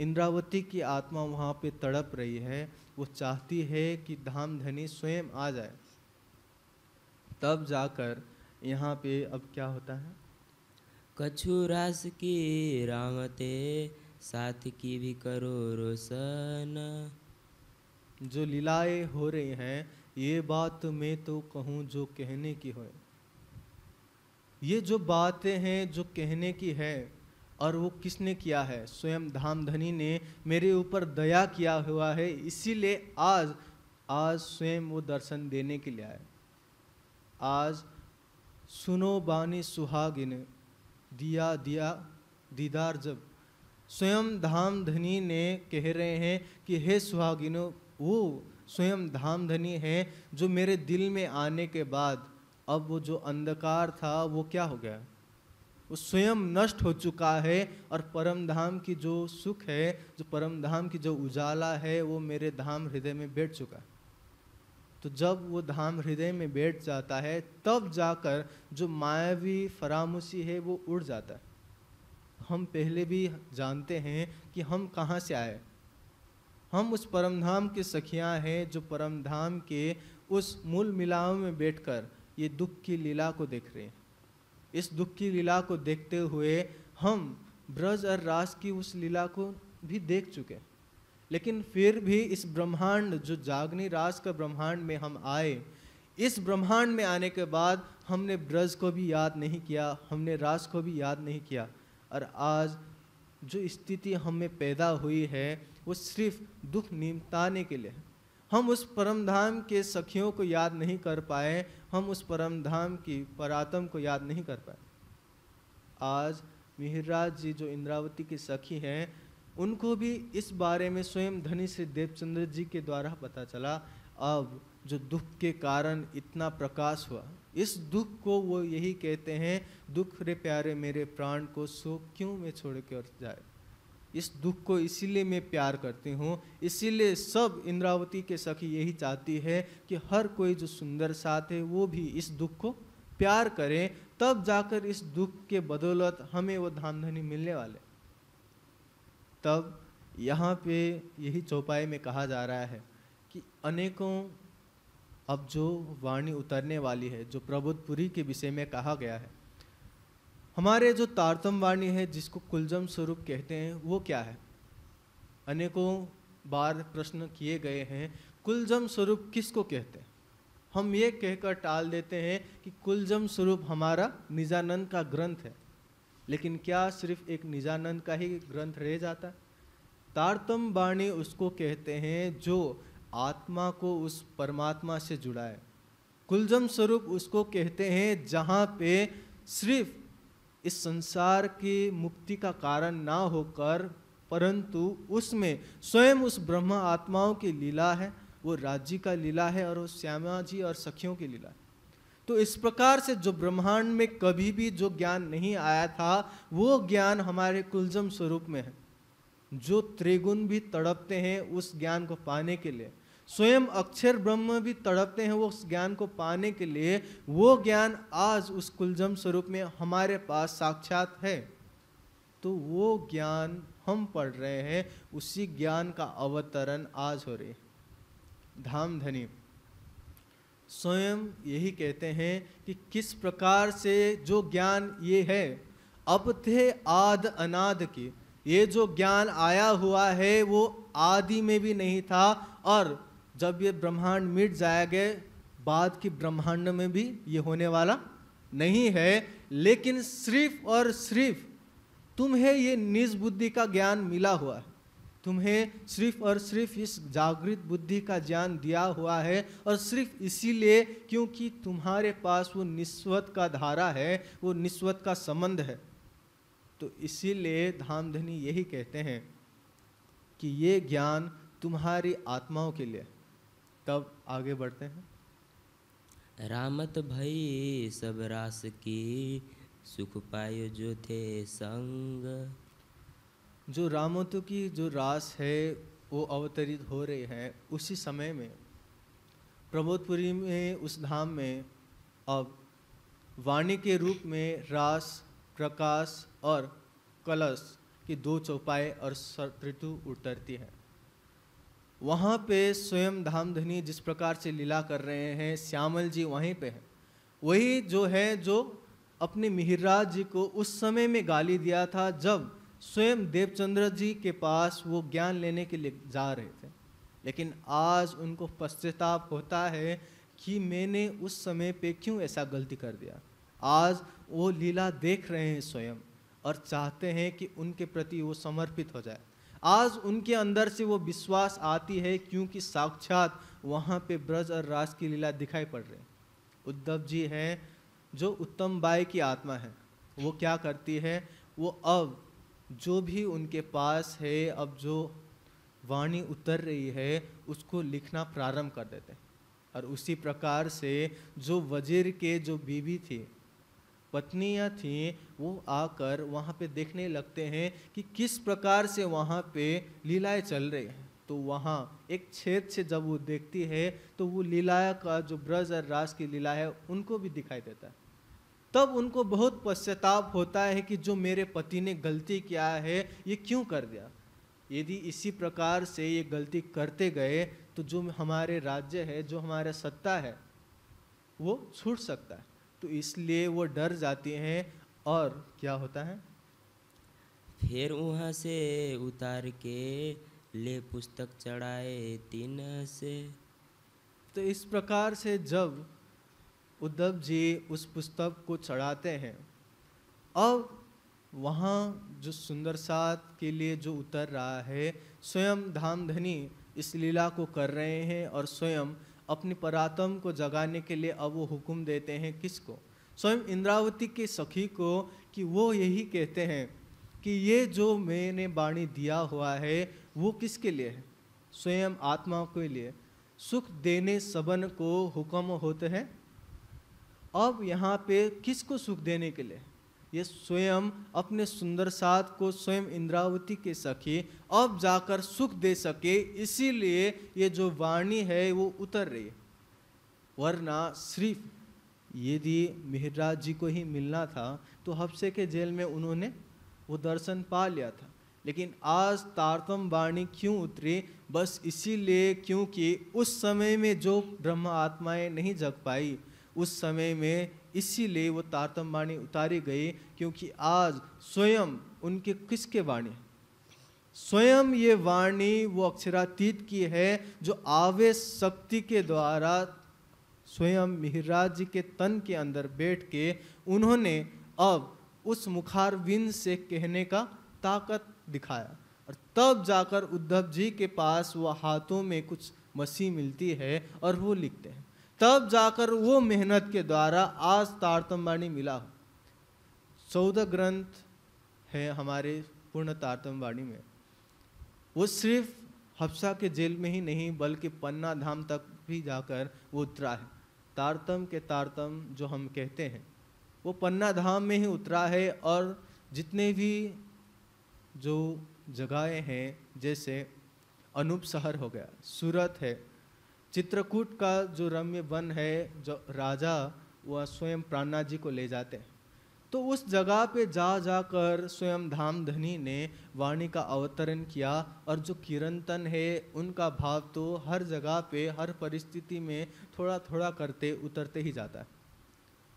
[SPEAKER 2] इंद्रावती की आत्मा वहाँ पे तड़प रही है वो चाहती है कि धाम धनी स्वयं आ जाए
[SPEAKER 1] तब जाकर यहाँ पे अब क्या होता है कछु रास की रामते साथ की भी करो रोशन जो लीलाएं हो रही हैं ये बात मैं तो कहूँ जो कहने
[SPEAKER 2] की हो ये जो बातें हैं जो कहने की है और वो किसने किया है स्वयं धाम धनी ने मेरे ऊपर दया किया हुआ है इसीलिए आज आज स्वयं वो दर्शन देने के लिए आए आज सुनो बानी सुहागिन दिया दिया दीदार जब स्वयं धाम धनी ने कह रहे हैं कि हे सुहागिनो वो स्वयं धाम धनी है जो मेरे दिल में आने के बाद अब वो जो अंधकार था वो क्या हो गया वो स्वयं नष्ट हो चुका है और परम धाम की जो सुख है जो परम धाम की जो उजाला है वो मेरे धाम हृदय में बैठ चुका है तो जब वो धाम हृदय में बैठ जाता है तब जाकर जो मायावी फरामोशी है वो उड़ जाता है हम पहले भी जानते हैं कि हम कहाँ से आए हम उस परम धाम के सखियाँ हैं जो परम धाम के उस मूल मिलाव में बैठकर ये दुख की लीला को देख रहे हैं इस दुख की लीला को देखते हुए हम ब्रज और रास की उस लीला को भी देख चुके हैं लेकिन फिर भी इस ब्रह्मांड जो जागनी रास का ब्रह्मांड में हम आए इस ब्रह्मांड में आने के बाद हमने ब्रज को भी याद नहीं किया हमने रास को भी याद नहीं किया और आज जो स्थिति हमें पैदा हुई है वो सिर्फ दुख निमटाने के लिए हम उस परम धाम के सखियों को याद नहीं कर पाए हम उस परम धाम की परातम को याद नहीं कर पाए आज मिहिराज जी जो इंद्रावती की सखी हैं उनको भी इस बारे में स्वयं धनी श्री देवचंद्र जी के द्वारा पता चला अब जो दुख के कारण इतना प्रकाश हुआ इस दुख को वो यही कहते हैं दुख रे प्यारे मेरे प्राण को सो क्यों मैं छोड़ के और जाए इस दुख को इसीलिए मैं प्यार करती हूँ इसीलिए सब इंद्रावती के सखी यही चाहती है कि हर कोई जो सुंदर साथ है वो भी इस दुख को प्यार करें तब जाकर इस दुख के बदौलत हमें वो धनी मिलने वाले तब यहाँ पे यही चौपाई में कहा जा रहा है कि अनेकों अब जो वाणी उतरने वाली है जो प्रबोधपुरी के विषय में कहा गया है हमारे जो तारतम वाणी है जिसको कुलजम स्वरूप कहते हैं वो क्या है अनेकों बार प्रश्न किए गए हैं कुलजम स्वरूप किसको कहते हैं हम ये कहकर टाल देते हैं कि कुलजम स्वरूप हमारा निजानंद का ग्रंथ है लेकिन क्या सिर्फ एक निजानंद का ही ग्रंथ रह जाता तारतम वाणी उसको कहते हैं जो आत्मा को उस परमात्मा से जुड़ा है कुलजम स्वरूप उसको कहते हैं जहाँ पे सिर्फ इस संसार की मुक्ति का कारण ना होकर परंतु उसमें स्वयं उस ब्रह्म आत्माओं की लीला है वो राज्य का लीला है और वो श्यामा जी और सखियों की लीला है तो इस प्रकार से जो ब्रह्मांड में कभी भी जो ज्ञान नहीं आया था वो ज्ञान हमारे कुलजम स्वरूप में है जो त्रिगुण भी तड़पते हैं उस ज्ञान को पाने के लिए स्वयं अक्षर ब्रह्म भी तड़पते हैं वो उस ज्ञान को पाने के लिए वो ज्ञान आज उस कुलजम स्वरूप में हमारे पास साक्षात है तो वो ज्ञान हम पढ़ रहे हैं उसी ज्ञान का अवतरण आज हो रही धाम धनी स्वयं यही कहते हैं कि किस प्रकार से जो ज्ञान ये है अब थे आद अनाद के ये जो ज्ञान आया हुआ है वो आदि में भी नहीं था और जब ये ब्रह्मांड मिट जाया गए बाद की ब्रह्मांड में भी ये होने वाला नहीं है लेकिन सिर्फ और सिर्फ तुम्हें ये निज बुद्धि का ज्ञान मिला हुआ है तुम्हें सिर्फ और सिर्फ इस जागृत बुद्धि का ज्ञान दिया हुआ है और सिर्फ इसीलिए क्योंकि तुम्हारे पास वो निस्वत का धारा है वो निस्वत का संबंध है तो इसीलिए धामधनी यही कहते हैं कि ये ज्ञान तुम्हारी आत्माओं के लिए तब आगे बढ़ते हैं
[SPEAKER 1] रामत भई सब रास की सुख पायो जो थे संग जो रामोतु की जो रास है वो अवतरित हो रही
[SPEAKER 2] है उसी समय में प्रबोधपुरी में उस धाम में अब वाणी के रूप में रास प्रकाश और कलश की दो चौपाए और त्रितु उतरती हैं वहाँ पे स्वयं धामधनी जिस प्रकार से लीला कर रहे हैं श्यामल जी वहीं पे हैं वही जो है जो अपने मिहिराज जी को उस समय में गाली दिया था जब स्वयं देवचंद्र जी के पास वो ज्ञान लेने के लिए जा रहे थे लेकिन आज उनको पश्चाताप होता है कि मैंने उस समय पे क्यों ऐसा गलती कर दिया आज वो लीला देख रहे हैं स्वयं और चाहते हैं कि उनके प्रति वो समर्पित हो जाए आज उनके अंदर से वो विश्वास आती है क्योंकि साक्षात वहाँ पे ब्रज और रास की लीला दिखाई पड़ रही उद्धव जी हैं जो उत्तम बाई की आत्मा है वो क्या करती है वो अब जो भी उनके पास है अब जो वाणी उतर रही है उसको लिखना प्रारंभ कर देते हैं और उसी प्रकार से जो वजीर के जो बीवी थी पत्नियाँ थीं वो आकर वहाँ पे देखने लगते हैं कि किस प्रकार से वहाँ पे लीलाएँ चल रही हैं तो वहाँ एक छेद से जब वो देखती है तो वो लीला का जो ब्रज और रास की लीला है उनको भी दिखाई देता है तब उनको बहुत पश्चाताप होता है कि जो मेरे पति ने गलती किया है ये क्यों कर दिया यदि इसी प्रकार से ये गलती करते गए तो जो हमारे राज्य है जो हमारा सत्ता है वो छूट सकता है तो इसलिए वो डर जाती हैं और क्या होता है
[SPEAKER 1] फिर वहाँ से उतार के ले पुस्तक चढ़ाए तीन से
[SPEAKER 2] तो इस प्रकार से जब उद्धव जी उस पुस्तक को चढ़ाते हैं अब वहाँ जो सुंदर सात के लिए जो उतर रहा है स्वयं धाम धनी इस लीला को कर रहे हैं और स्वयं अपने परातम को जगाने के लिए अब वो हुक्म देते हैं किसको स्वयं इंद्रावती के सखी को कि वो यही कहते हैं कि ये जो मैंने वाणी दिया हुआ है वो किसके लिए है स्वयं आत्मा के लिए सुख देने सबन को हुक्म होते हैं अब यहाँ पे किसको सुख देने के लिए ये स्वयं अपने सुंदर साथ को स्वयं इंद्रावती के सखी अब जाकर सुख दे सके इसीलिए ये जो वाणी है वो उतर रही है वरना सिर्फ यदि मिहराज जी को ही मिलना था तो हफ्से के जेल में उन्होंने वो दर्शन पा लिया था लेकिन आज तारतम वाणी क्यों उतरी बस इसीलिए क्योंकि उस समय में जो ब्रह्म आत्माएं नहीं जग पाई उस समय में इसीलिए वो तारतम वाणी उतारी गई क्योंकि आज स्वयं उनके किसके वाणी स्वयं ये वाणी वो अक्षरातीत की है जो आवेश शक्ति के द्वारा स्वयं मिहराज जी के तन के अंदर बैठ के उन्होंने अब उस मुखारविंद से कहने का ताकत दिखाया और तब जाकर उद्धव जी के पास वह हाथों में कुछ मसी मिलती है और वो लिखते हैं तब जाकर वो मेहनत के द्वारा आज तारतम्बाणी मिला चौदह ग्रंथ है हमारे पूर्ण तारतम्बाणी में वो सिर्फ हफ्सा के जेल में ही नहीं बल्कि पन्ना धाम तक भी जाकर वो उतरा है तारतम के तारतम जो हम कहते हैं वो पन्ना धाम में ही उतरा है और जितने भी जो जगहें हैं जैसे अनूप शहर हो गया सूरत है चित्रकूट का जो रम्य वन है जो राजा वह स्वयं प्राणा जी को ले जाते हैं तो उस जगह पे जा जाकर स्वयं धाम धनी ने वाणी का अवतरण किया और जो किरणतन है उनका भाव तो हर जगह पे हर परिस्थिति में थोड़ा थोड़ा करते उतरते ही जाता है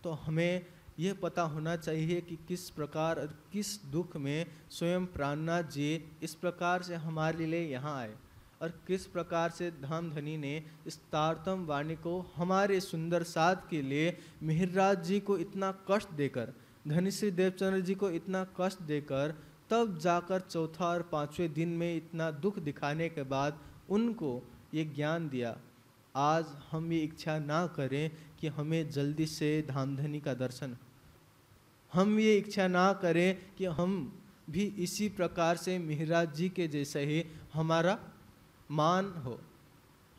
[SPEAKER 2] तो हमें यह पता होना चाहिए कि किस प्रकार और किस दुख में स्वयं प्राणनाथ जी इस प्रकार से हमारे लिए यहाँ आए और किस प्रकार से धाम धनी ने इस तारतम वाणी को हमारे सुंदर साध के लिए मिहिरराज जी को इतना कष्ट देकर धनी श्री देवचंद्र जी को इतना कष्ट देकर तब जाकर चौथा और पांचवें दिन में इतना दुख दिखाने के बाद उनको ये ज्ञान दिया आज हम ये इच्छा ना करें कि हमें जल्दी से धामधनी का दर्शन हम ये इच्छा ना करें कि हम भी इसी प्रकार से मिहराज जी के जैसे ही हमारा मान हो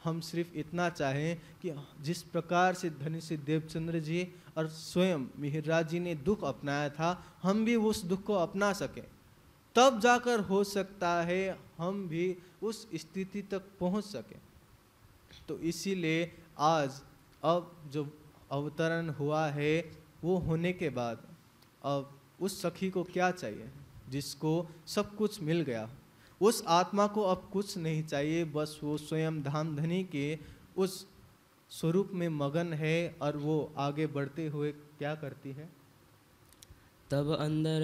[SPEAKER 2] हम सिर्फ इतना चाहें कि जिस प्रकार से धनी से देवचंद्र जी और स्वयं मिहिराज जी ने दुख अपनाया था हम भी उस दुख को अपना सकें तब जाकर हो सकता है हम भी उस स्थिति तक पहुंच सकें तो इसीलिए आज अब जो अवतरण हुआ है वो होने के बाद अब उस सखी को क्या चाहिए जिसको सब कुछ मिल गया उस आत्मा को अब कुछ नहीं चाहिए बस वो स्वयं धाम धनी के उस स्वरूप में मगन है और वो आगे बढ़ते हुए क्या करती है
[SPEAKER 1] तब अंदर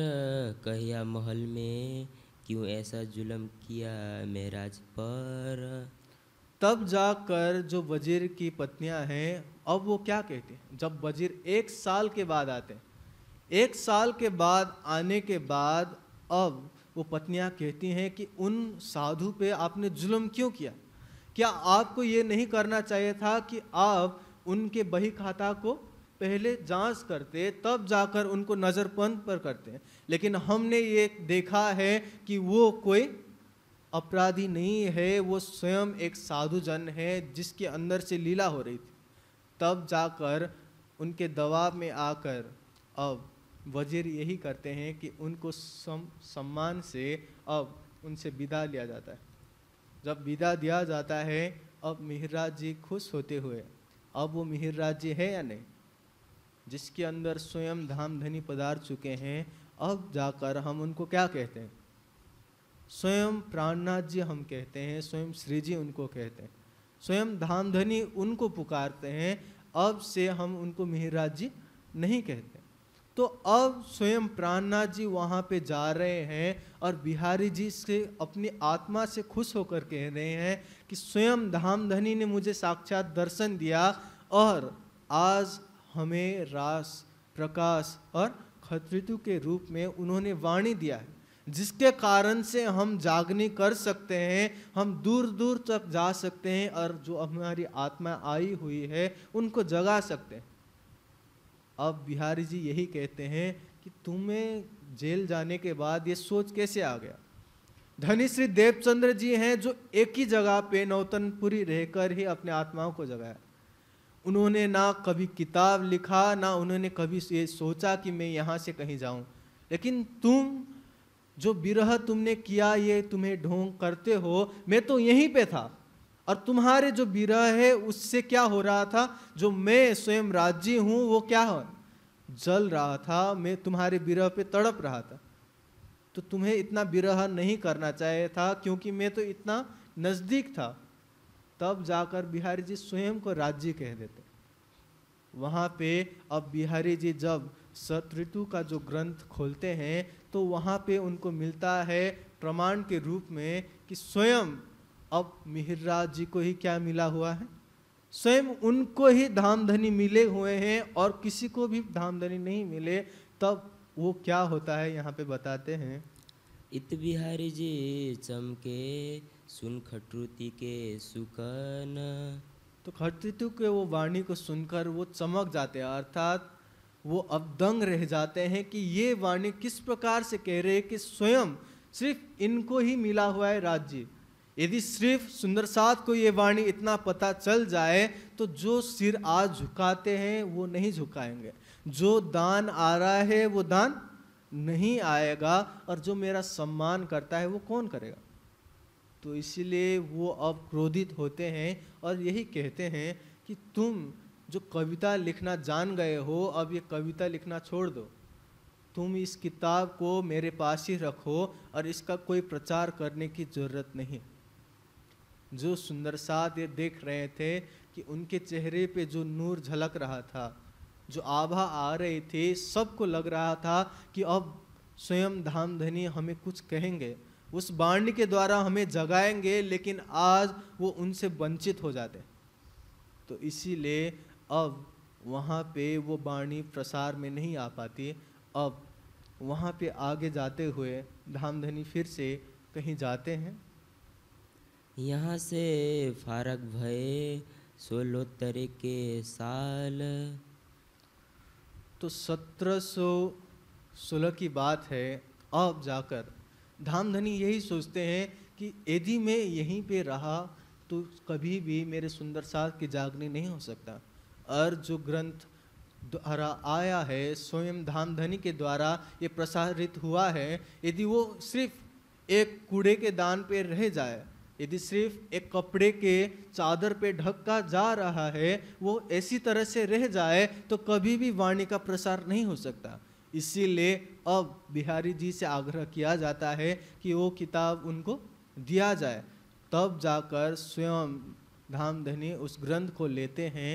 [SPEAKER 1] कहिया महल में क्यों ऐसा जुलम किया महराज पर तब जाकर जो वजीर की पत्नियां हैं अब वो क्या कहते हैं जब वजीर एक
[SPEAKER 2] साल के बाद आते हैं एक साल के बाद आने के बाद अब वो पत्नियाँ कहती हैं कि उन साधु पे आपने जुल्म क्यों किया क्या आपको ये नहीं करना चाहिए था कि आप उनके बही खाता को पहले जांच करते तब जाकर उनको नज़रबंद पर करते लेकिन हमने ये देखा है कि वो कोई अपराधी नहीं है वो स्वयं एक साधु जन है जिसके अंदर से लीला हो रही थी तब जाकर उनके दबाव में आकर अब वजीर यही करते हैं कि उनको सम, सम्मान से अब उनसे विदा लिया जाता है जब विदा दिया जाता है अब मिहराज जी खुश होते हुए अब वो मिहिराज जी है या नहीं जिसके अंदर स्वयं धाम धनी पदार्थ चुके हैं अब जाकर हम उनको क्या कहते हैं स्वयं प्राणनाथ जी हम कहते हैं स्वयं श्री जी उनको कहते हैं स्वयं धाम धनी उनको पुकारते हैं अब से हम उनको मिहिराज जी नहीं कहते तो अब स्वयं प्राणनाथ जी वहाँ पे जा रहे हैं और बिहारी जी से अपनी आत्मा से खुश होकर कह रहे हैं कि स्वयं धाम धनी ने मुझे साक्षात दर्शन दिया और आज हमें रास प्रकाश और खतृतु के रूप में उन्होंने वाणी दिया है जिसके कारण से हम जागनी कर सकते हैं हम दूर दूर तक जा सकते हैं और जो हमारी आत्मा आई हुई है उनको जगा सकते हैं अब बिहारी जी यही कहते हैं कि तुम्हें जेल जाने के बाद ये सोच कैसे आ गया धनी श्री देवचंद्र जी हैं जो एक ही जगह पे नौतनपुरी रहकर ही अपने आत्माओं को जगाया उन्होंने ना कभी किताब लिखा ना उन्होंने कभी ये सोचा कि मैं यहाँ से कहीं जाऊँ लेकिन तुम जो विरह तुमने किया ये तुम्हें ढोंग करते हो मैं तो यहीं पे था और तुम्हारे जो विरह है उससे क्या हो रहा था जो मैं स्वयं राज्य हूँ वो क्या हो जल रहा था मैं तुम्हारे विरह पे तड़प रहा था तो तुम्हें इतना विरह नहीं करना चाहिए था क्योंकि मैं तो इतना नज़दीक था तब जाकर बिहारी जी स्वयं को राज्य कह देते वहां पे अब बिहारी जी जब सतऋतु का जो ग्रंथ खोलते हैं तो वहां पे उनको मिलता है प्रमाण के रूप में कि स्वयं अब मिहिर जी को ही क्या मिला हुआ है स्वयं उनको ही धाम धनी मिले हुए हैं और किसी को भी धाम धनी नहीं मिले तब वो क्या होता है यहाँ पे बताते हैं
[SPEAKER 1] इत बिहारी जी चमके सुन खटरुति के सुकन तो खटरुतु के वो वाणी को सुनकर वो चमक जाते हैं अर्थात
[SPEAKER 2] वो अब दंग रह जाते हैं कि ये वाणी किस प्रकार से कह रहे हैं कि स्वयं सिर्फ इनको ही मिला हुआ है राज्य यदि सिर्फ सुंदर साथ को ये वाणी इतना पता चल जाए तो जो सिर आज झुकाते हैं वो नहीं झुकाएंगे जो दान आ रहा है वो दान नहीं आएगा और जो मेरा सम्मान करता है वो कौन करेगा तो इसीलिए वो अब क्रोधित होते हैं और यही कहते हैं कि तुम जो कविता लिखना जान गए हो अब ये कविता लिखना छोड़ दो तुम इस किताब को मेरे पास ही रखो और इसका कोई प्रचार करने की ज़रूरत नहीं जो सुंदर साथ ये देख रहे थे कि उनके चेहरे पे जो नूर झलक रहा था जो आभा आ रही थी सबको लग रहा था कि अब स्वयं धाम धनी हमें कुछ कहेंगे उस बाण के द्वारा हमें जगाएंगे लेकिन आज वो उनसे वंचित हो जाते तो इसीलिए अब वहाँ पे वो बाणी प्रसार में नहीं आ पाती अब वहाँ पे आगे जाते हुए धामधनी
[SPEAKER 1] फिर से कहीं जाते हैं यहाँ से फारक भय सोलोत्तरे के साल तो सत्रह सौ सोलह की बात है अब जाकर
[SPEAKER 2] धामधनी यही सोचते हैं कि यदि मैं यहीं पे रहा तो कभी भी मेरे सुंदर साल की जागनी नहीं हो सकता और जो ग्रंथ द्वारा आया है स्वयं धामधनी के द्वारा ये प्रसारित हुआ है यदि वो सिर्फ एक कूड़े के दान पे रह जाए यदि सिर्फ एक कपड़े के चादर पे ढक्का जा रहा है वो ऐसी तरह से रह जाए तो कभी भी वाणी का प्रसार नहीं हो सकता इसीलिए अब बिहारी जी से आग्रह किया जाता है कि वो किताब उनको दिया जाए तब जाकर स्वयं धाम धनी उस ग्रंथ को लेते हैं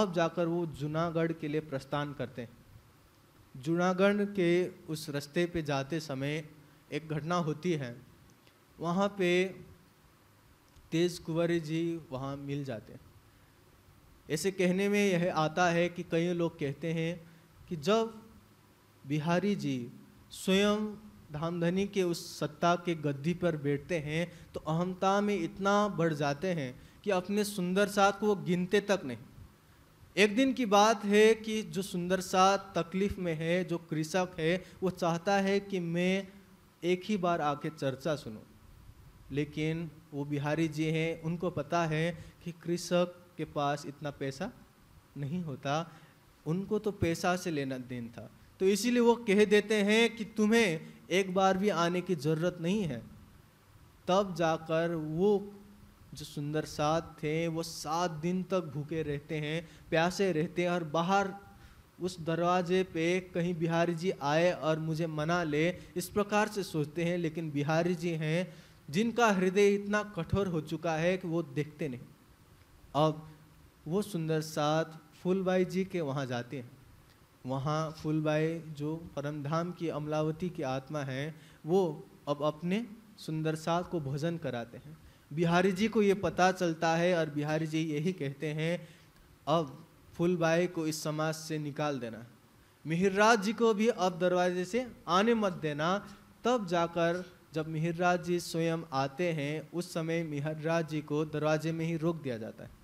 [SPEAKER 2] अब जाकर वो जूनागढ़ के लिए प्रस्थान करते हैं जूनागढ़ के उस रास्ते पे जाते समय एक घटना होती है वहाँ पे तेज कुंवर जी वहाँ मिल जाते हैं ऐसे कहने में यह आता है कि कई लोग कहते हैं कि जब बिहारी जी स्वयं धामधनी के उस सत्ता के गद्दी पर बैठते हैं तो अहमता में इतना बढ़ जाते हैं कि अपने सुंदर साथ को वो गिनते तक नहीं एक दिन की बात है कि जो सुंदर साथ तकलीफ़ में है जो कृषक है वो चाहता है कि मैं एक ही बार आके चर्चा सुनूं लेकिन वो बिहारी जी हैं उनको पता है कि कृषक के पास इतना पैसा नहीं होता उनको तो पैसा से लेना देन था तो इसीलिए वो कह देते हैं कि तुम्हें एक बार भी आने की ज़रूरत नहीं है तब जाकर वो जो सुंदर सात थे वो सात दिन तक भूखे रहते हैं प्यासे रहते हैं और बाहर उस दरवाजे पे कहीं बिहारी जी आए और मुझे मना ले इस प्रकार से सोचते हैं लेकिन बिहारी जी हैं जिनका हृदय इतना कठोर हो चुका है कि वो देखते नहीं अब वो सुंदर साथ फूलबाई जी के वहाँ जाते हैं वहाँ फूलबाई जो परमधाम की अमलावती की आत्मा है वो अब अपने सुंदर साथ को भोजन कराते हैं बिहारी जी को ये पता चलता है और बिहारी जी यही कहते हैं अब फूलबाई को इस समाज से निकाल देना मिहिरराज जी को भी अब दरवाजे से आने मत देना तब जाकर जब मिहिरराज जी स्वयं आते हैं उस समय मिहिरराज जी को दरवाजे में ही रोक दिया जाता है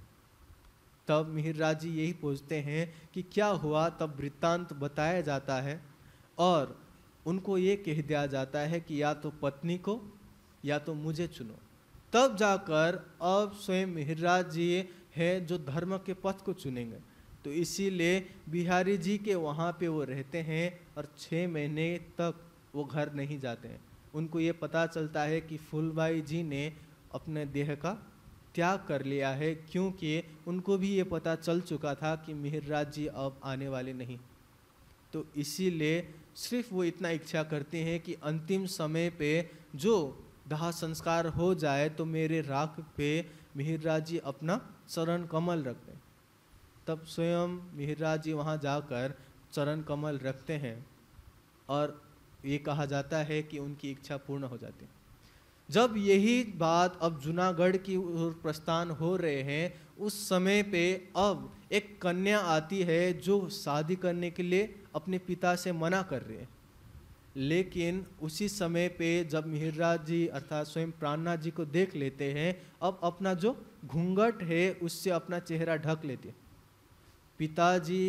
[SPEAKER 2] तब मिहिरराज जी यही पूछते हैं कि क्या हुआ तब वृत्तांत बताया जाता है और उनको ये कह दिया जाता है कि या तो पत्नी को या तो मुझे चुनो तब जाकर अब स्वयं मिहिरराज जी हैं जो धर्म के पथ को चुनेंगे तो इसीलिए बिहारी जी के वहाँ पे वो रहते हैं और छः महीने तक वो घर नहीं जाते हैं उनको ये पता चलता है कि फुलबाई जी ने अपने देह का त्याग कर लिया है क्योंकि उनको भी ये पता चल चुका था कि मिहिरराज जी अब आने वाले नहीं तो इसीलिए सिर्फ वो इतना इच्छा करते हैं कि अंतिम समय पे जो दाह संस्कार हो जाए तो मेरे राख पे मिहिरराज जी अपना चरण कमल रख दें तब स्वयं मिहिरराज जी वहाँ जाकर चरण कमल रखते हैं और ये कहा जाता है कि उनकी इच्छा पूर्ण हो जाती जब यही बात अब जूनागढ़ की ओर प्रस्थान हो रहे हैं उस समय पे अब एक कन्या आती है जो शादी करने के लिए अपने पिता से मना कर रहे हैं लेकिन उसी समय पे जब मिहिरराज जी अर्थात स्वयं प्राणनाथ जी को देख लेते हैं अब अपना जो घूंघट है उससे अपना चेहरा ढक लेते पिताजी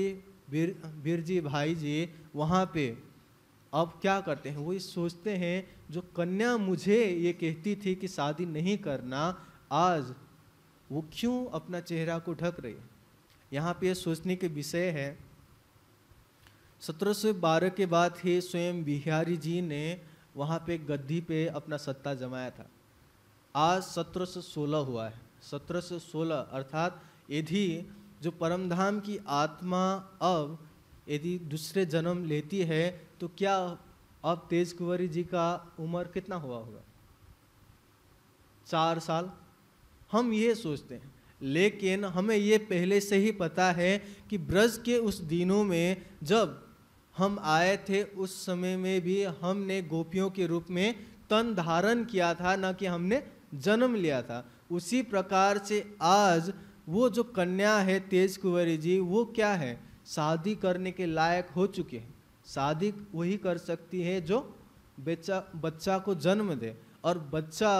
[SPEAKER 2] बीर बिरजी भाई जी वहाँ पे अब क्या करते हैं वो ये सोचते हैं जो कन्या मुझे ये कहती थी कि शादी नहीं करना आज वो क्यों अपना चेहरा को ढक रही यहाँ पे सोचने के विषय है सत्रह बारह के बाद ही स्वयं बिहारी जी ने वहाँ पे गद्दी पे अपना सत्ता जमाया था आज सत्रह सोलह हुआ है सत्रह सोलह अर्थात यदि जो परमधाम की आत्मा अब यदि दूसरे जन्म लेती है तो क्या अब तेज कुंवरी जी का उम्र कितना हुआ होगा चार साल हम ये सोचते हैं लेकिन हमें ये पहले से ही पता है कि ब्रज के उस दिनों में जब हम आए थे उस समय में भी हमने गोपियों के रूप में तन धारण किया था ना कि हमने जन्म लिया था उसी प्रकार से आज वो जो कन्या है तेज कुंवरी जी वो क्या है शादी करने के लायक हो चुके हैं शादी वही कर सकती है जो बच्चा बच्चा को जन्म दे और बच्चा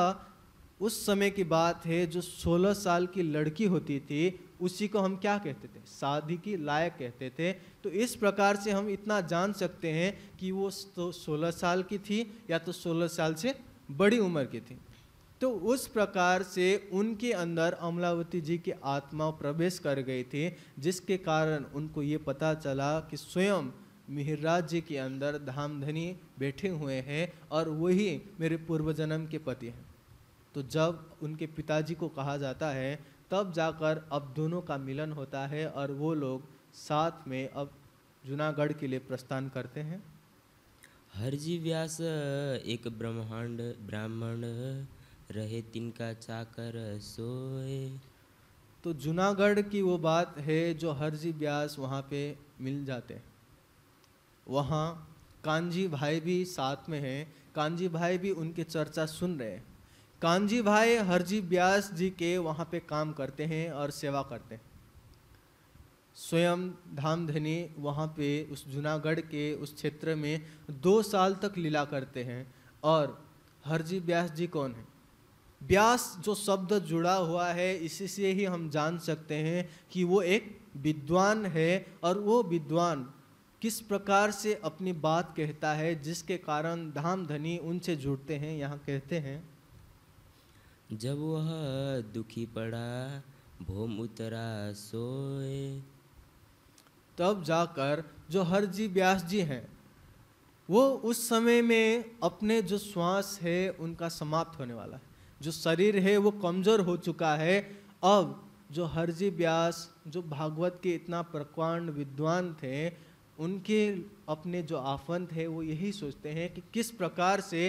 [SPEAKER 2] उस समय की बात है जो 16 साल की लड़की होती थी उसी को हम क्या कहते थे शादी की लायक कहते थे तो इस प्रकार से हम इतना जान सकते हैं कि वो तो सोलह साल की थी या तो सोलह साल से बड़ी उम्र की थी तो उस प्रकार से उनके अंदर अमलावती जी की आत्मा प्रवेश कर गई थी जिसके कारण उनको ये पता चला कि स्वयं मिहिर राज्य के अंदर धामधनी बैठे हुए हैं और वही मेरे पूर्व जन्म के पति हैं तो जब उनके पिताजी को कहा जाता है तब जाकर अब दोनों का मिलन होता है और वो लोग साथ में अब जूनागढ़ के
[SPEAKER 1] लिए प्रस्थान करते हैं हरजी व्यास एक ब्रह्मांड ब्राह्मण रहे तिनका चाकर सोए तो जूनागढ़ की वो बात है जो हरजी व्यास वहाँ पे मिल जाते हैं
[SPEAKER 2] वहाँ कांजी भाई भी साथ में हैं कांजी भाई भी उनके चर्चा सुन रहे हैं कांजी भाई हरजी ब्यास जी के वहाँ पे काम करते हैं और सेवा करते हैं स्वयं धामधनी वहाँ पे उस जूनागढ़ के उस क्षेत्र में दो साल तक लीला करते हैं और हरजी ब्यास जी कौन है ब्यास जो शब्द जुड़ा हुआ है इसी से ही हम जान सकते हैं कि वो एक विद्वान है और वो विद्वान किस प्रकार से अपनी बात कहता है जिसके कारण धाम धनी उनसे जुड़ते हैं यहाँ कहते हैं
[SPEAKER 1] जब वह दुखी पड़ा भूम उतरा सोए तब जाकर जो हरजी
[SPEAKER 2] व्यास जी हैं वो उस समय में अपने जो श्वास है उनका समाप्त होने वाला है जो शरीर है वो कमज़ोर हो चुका है अब जो हरजी व्यास जो भागवत के इतना प्रकांड विद्वान थे उनके अपने जो आफंत है वो यही सोचते हैं कि किस प्रकार से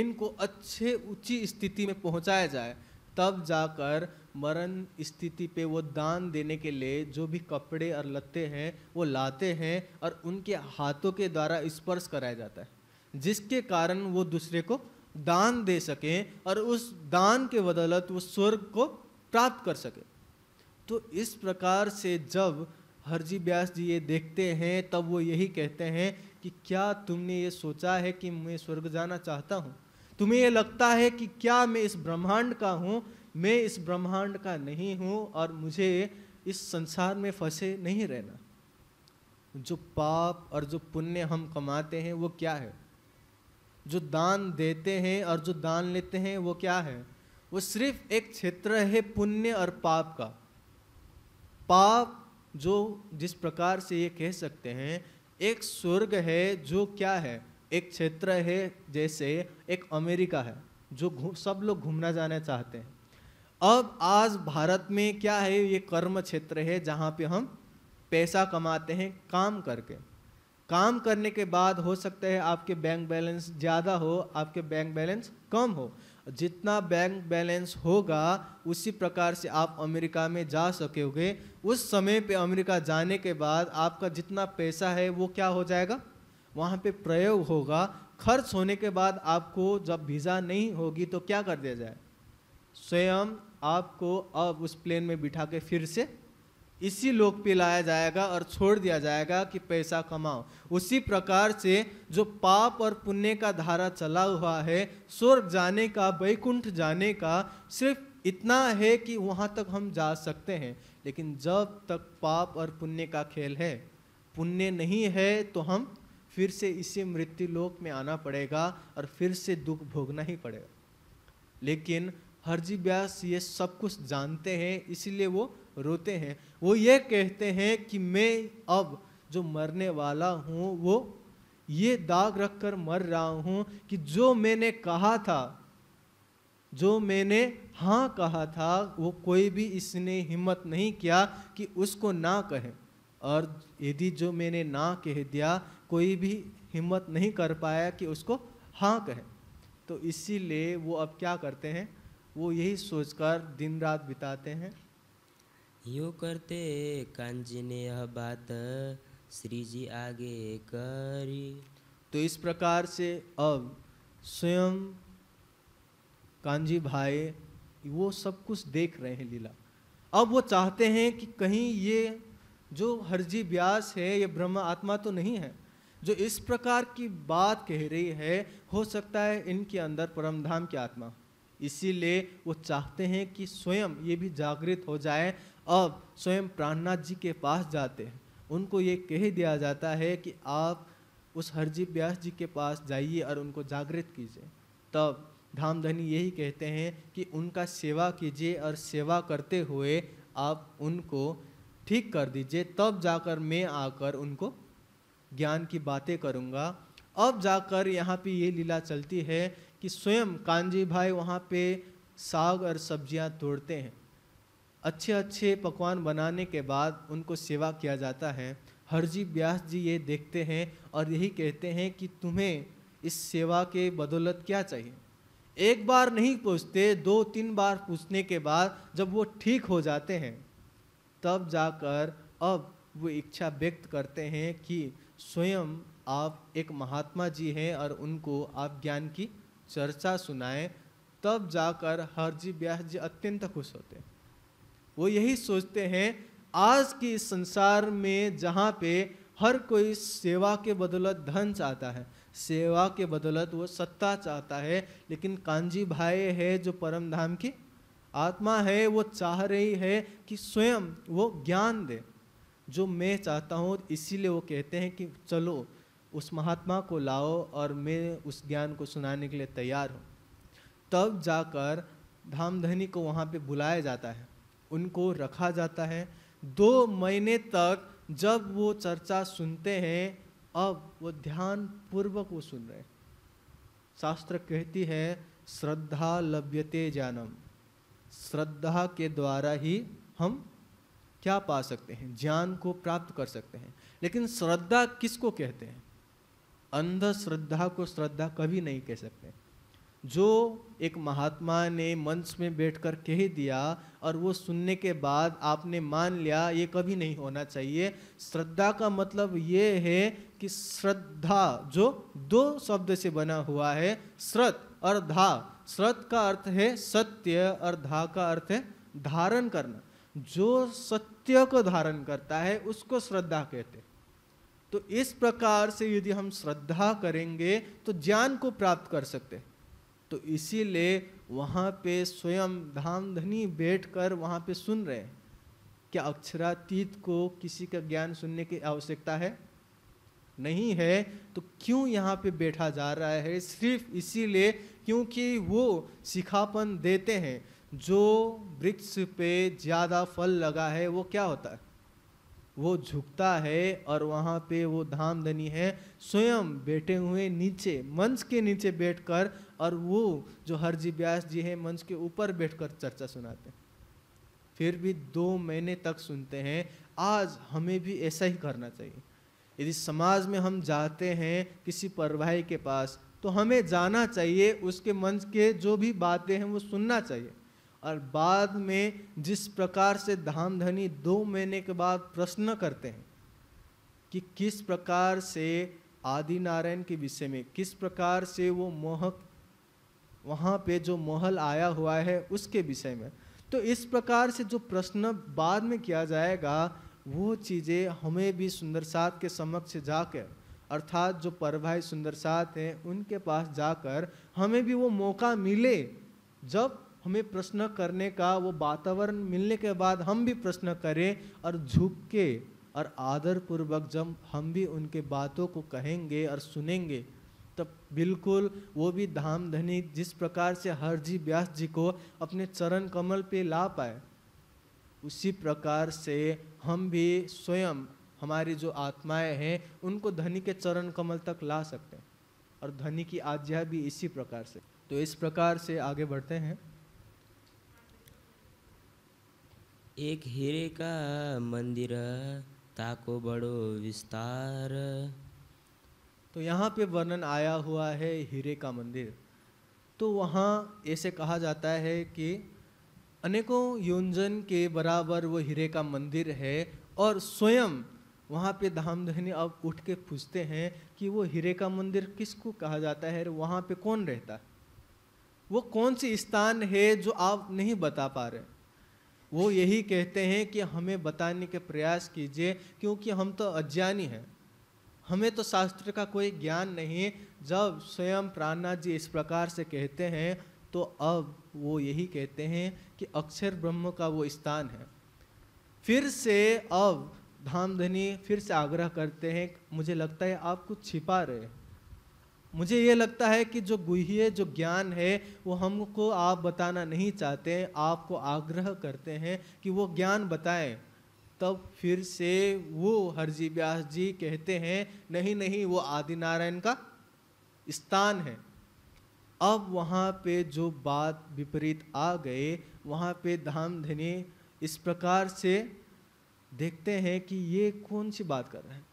[SPEAKER 2] इनको अच्छे ऊंची स्थिति में पहुंचाया जाए तब जाकर मरण स्थिति पे वो दान देने के लिए जो भी कपड़े और लत्ते हैं वो लाते हैं और उनके हाथों के द्वारा स्पर्श कराया जाता है जिसके कारण वो दूसरे को दान दे सकें और उस दान के बदौलत वो स्वर्ग को प्राप्त कर सके तो इस प्रकार से जब हरजी ब्यास जी ये देखते हैं तब वो यही कहते हैं कि क्या तुमने ये सोचा है कि मैं स्वर्ग जाना चाहता हूँ तुम्हें ये लगता है कि क्या मैं इस ब्रह्मांड का हूँ मैं इस ब्रह्मांड का नहीं हूँ और मुझे इस संसार में फंसे नहीं रहना जो पाप और जो पुण्य हम कमाते हैं वो क्या है जो दान देते हैं और जो दान लेते हैं वो क्या है वो सिर्फ एक क्षेत्र है पुण्य और पाप का पाप जो जिस प्रकार से ये कह सकते हैं एक स्वर्ग है जो क्या है एक क्षेत्र है जैसे एक अमेरिका है जो सब लोग घूमना जाना चाहते हैं अब आज भारत में क्या है ये कर्म क्षेत्र है जहाँ पे हम पैसा कमाते हैं काम करके काम करने के बाद हो सकता है आपके बैंक बैलेंस ज़्यादा हो आपके बैंक बैलेंस कम हो जितना बैंक बैलेंस होगा उसी प्रकार से आप अमेरिका में जा सकोगे उस समय पे अमेरिका जाने के बाद आपका जितना पैसा है वो क्या हो जाएगा वहाँ पे प्रयोग होगा खर्च होने के बाद आपको जब वीज़ा नहीं होगी तो क्या कर दिया जाए स्वयं आपको अब उस प्लेन में बिठा के फिर से इसी लोक पे लाया जाएगा और छोड़ दिया जाएगा कि पैसा कमाओ उसी प्रकार से जो पाप और पुण्य का धारा चला हुआ है स्वर्ग जाने का वैकुंठ जाने का सिर्फ इतना है कि वहाँ तक हम जा सकते हैं लेकिन जब तक पाप और पुण्य का खेल है पुण्य नहीं है तो हम फिर से इसी मृत्यु लोक में आना पड़ेगा और फिर से दुख भोगना ही पड़ेगा लेकिन हरजी व्यास ये सब कुछ जानते हैं इसलिए वो रोते हैं वो ये कहते हैं कि मैं अब जो मरने वाला हूँ वो ये दाग रख कर मर रहा हूँ कि जो मैंने कहा था जो मैंने हाँ कहा था वो कोई भी इसने हिम्मत नहीं किया कि उसको ना कहे और यदि जो मैंने ना कह दिया कोई भी हिम्मत नहीं कर पाया कि उसको हाँ कहे तो इसीलिए वो अब क्या करते हैं वो यही सोचकर दिन रात बिताते हैं
[SPEAKER 1] यू करते कांजी ने यह बात श्री जी आगे करी तो इस प्रकार से अब स्वयं
[SPEAKER 2] कांजी भाई वो सब कुछ देख रहे हैं लीला अब वो चाहते हैं कि कहीं ये जो हरजी व्यास है ये ब्रह्म आत्मा तो नहीं है जो इस प्रकार की बात कह रही है हो सकता है इनके अंदर परमधाम की आत्मा इसीलिए वो चाहते हैं कि स्वयं ये भी जागृत हो जाए अब स्वयं प्राणनाथ जी के पास जाते हैं उनको ये कह दिया जाता है कि आप उस हरजी व्यास जी के पास जाइए और उनको जागृत कीजिए तब धामधनी यही कहते हैं कि उनका सेवा कीजिए और सेवा करते हुए आप उनको ठीक कर दीजिए तब जाकर मैं आकर उनको ज्ञान की बातें करूँगा अब जाकर यहाँ पे ये लीला चलती है कि स्वयं कांजी भाई वहाँ पे साग और सब्जियाँ तोड़ते हैं अच्छे अच्छे पकवान बनाने के बाद उनको सेवा किया जाता है हरजी ब्यास जी ये देखते हैं और यही कहते हैं कि तुम्हें इस सेवा के बदौलत क्या चाहिए एक बार नहीं पूछते दो तीन बार पूछने के बाद जब वो ठीक हो जाते हैं तब जाकर अब वो इच्छा व्यक्त करते हैं कि स्वयं आप एक महात्मा जी हैं और उनको आप ज्ञान की चर्चा सुनाएं तब जाकर हरजी ब्यास जी अत्यंत खुश होते हैं वो यही सोचते हैं आज के इस संसार में जहाँ पे हर कोई सेवा के बदौलत धन चाहता है सेवा के बदौलत वो सत्ता चाहता है लेकिन कांजी भाई है जो परम धाम की आत्मा है वो चाह रही है कि स्वयं वो ज्ञान दे जो मैं चाहता हूँ इसीलिए वो कहते हैं कि चलो उस महात्मा को लाओ और मैं उस ज्ञान को सुनाने के लिए तैयार हूँ तब जाकर धामधनी को वहाँ पे बुलाया जाता है उनको रखा जाता है दो महीने तक जब वो चर्चा सुनते हैं अब वो ध्यान पूर्वक वो सुन रहे हैं शास्त्र कहती है श्रद्धा लभ्यते ज्ञानम श्रद्धा के द्वारा ही हम क्या पा सकते हैं ज्ञान को प्राप्त कर सकते हैं लेकिन श्रद्धा किसको कहते हैं अंधश्रद्धा को श्रद्धा कभी नहीं कह सकते जो एक महात्मा ने मंच में बैठ कर कह दिया और वो सुनने के बाद आपने मान लिया ये कभी नहीं होना चाहिए श्रद्धा का मतलब ये है कि श्रद्धा जो दो शब्द से बना हुआ है श्रत और धा श्रत का अर्थ है सत्य और धा का अर्थ है धारण करना जो सत्य को धारण करता है उसको श्रद्धा कहते हैं तो इस प्रकार से यदि हम श्रद्धा करेंगे तो ज्ञान को प्राप्त कर सकते हैं तो इसीलिए वहाँ पे स्वयं धाम धनी बैठ कर वहाँ पे सुन रहे हैं क्या अक्षरातीत को किसी का ज्ञान सुनने की आवश्यकता है नहीं है तो क्यों यहाँ पे बैठा जा रहा है सिर्फ इसीलिए क्योंकि वो सिखापन देते हैं जो वृक्ष पे ज़्यादा फल लगा है वो क्या होता है वो झुकता है और वहाँ पे वो धाम धनी है स्वयं बैठे हुए नीचे मंच के नीचे बैठकर और वो जो हरजी व्यास जी है मंच के ऊपर बैठकर चर्चा सुनाते हैं फिर भी दो महीने तक सुनते हैं आज हमें भी ऐसा ही करना चाहिए यदि समाज में हम जाते हैं किसी परवाही के पास तो हमें जाना चाहिए उसके मंच के जो भी बातें हैं वो सुनना चाहिए और बाद में जिस प्रकार से धामधनी दो महीने के बाद प्रश्न करते हैं कि किस प्रकार से आदि नारायण के विषय में किस प्रकार से वो मोहक वहाँ पे जो महल आया हुआ है उसके विषय में तो इस प्रकार से जो प्रश्न बाद में किया जाएगा वो चीज़ें हमें भी सुंदर साथ के समक्ष जाकर अर्थात जो पर भाई सुंदर साथ हैं उनके पास जाकर हमें भी वो मौका मिले जब हमें प्रश्न करने का वो वातावरण मिलने के बाद हम भी प्रश्न करें और झुक के और आदरपूर्वक जब हम भी उनके बातों को कहेंगे और सुनेंगे तब बिल्कुल वो भी धाम धनी जिस प्रकार से हर जी व्यास जी को अपने चरण कमल पे ला पाए उसी प्रकार से हम भी स्वयं हमारी जो आत्माएं हैं उनको धनी के चरण कमल तक ला सकते हैं और धनी की आज्ञा भी इसी प्रकार से तो इस प्रकार से आगे बढ़ते हैं
[SPEAKER 1] एक हीरे का मंदिर ताको बड़ो विस्तार तो यहाँ पे वर्णन आया हुआ है हीरे का मंदिर तो वहाँ
[SPEAKER 2] ऐसे कहा जाता है कि अनेकों योजन के बराबर वो हीरे का मंदिर है और स्वयं वहाँ पे धामधनी अब उठ के पूछते हैं कि वो हीरे का मंदिर किसको कहा जाता है वहाँ पे कौन रहता है वो कौन सी स्थान है जो आप नहीं बता पा रहे वो यही कहते हैं कि हमें बताने के प्रयास कीजिए क्योंकि हम तो अज्ञानी हैं हमें तो शास्त्र का कोई ज्ञान नहीं जब स्वयं प्राणनाथ जी इस प्रकार से कहते हैं तो अब वो यही कहते हैं कि अक्षर ब्रह्म का वो स्थान है फिर से अब धामधनी फिर से आग्रह करते हैं मुझे लगता है आप कुछ छिपा रहे मुझे ये लगता है कि जो गुह्य जो ज्ञान है वो हमको आप बताना नहीं चाहते आपको आग्रह करते हैं कि वो ज्ञान बताएं तब फिर से वो हरजी व्यास जी कहते हैं नहीं नहीं वो आदि नारायण का स्थान है अब वहाँ पे जो बात विपरीत आ गए वहाँ पे धाम धनी इस प्रकार से देखते हैं कि ये कौन सी बात कर रहे हैं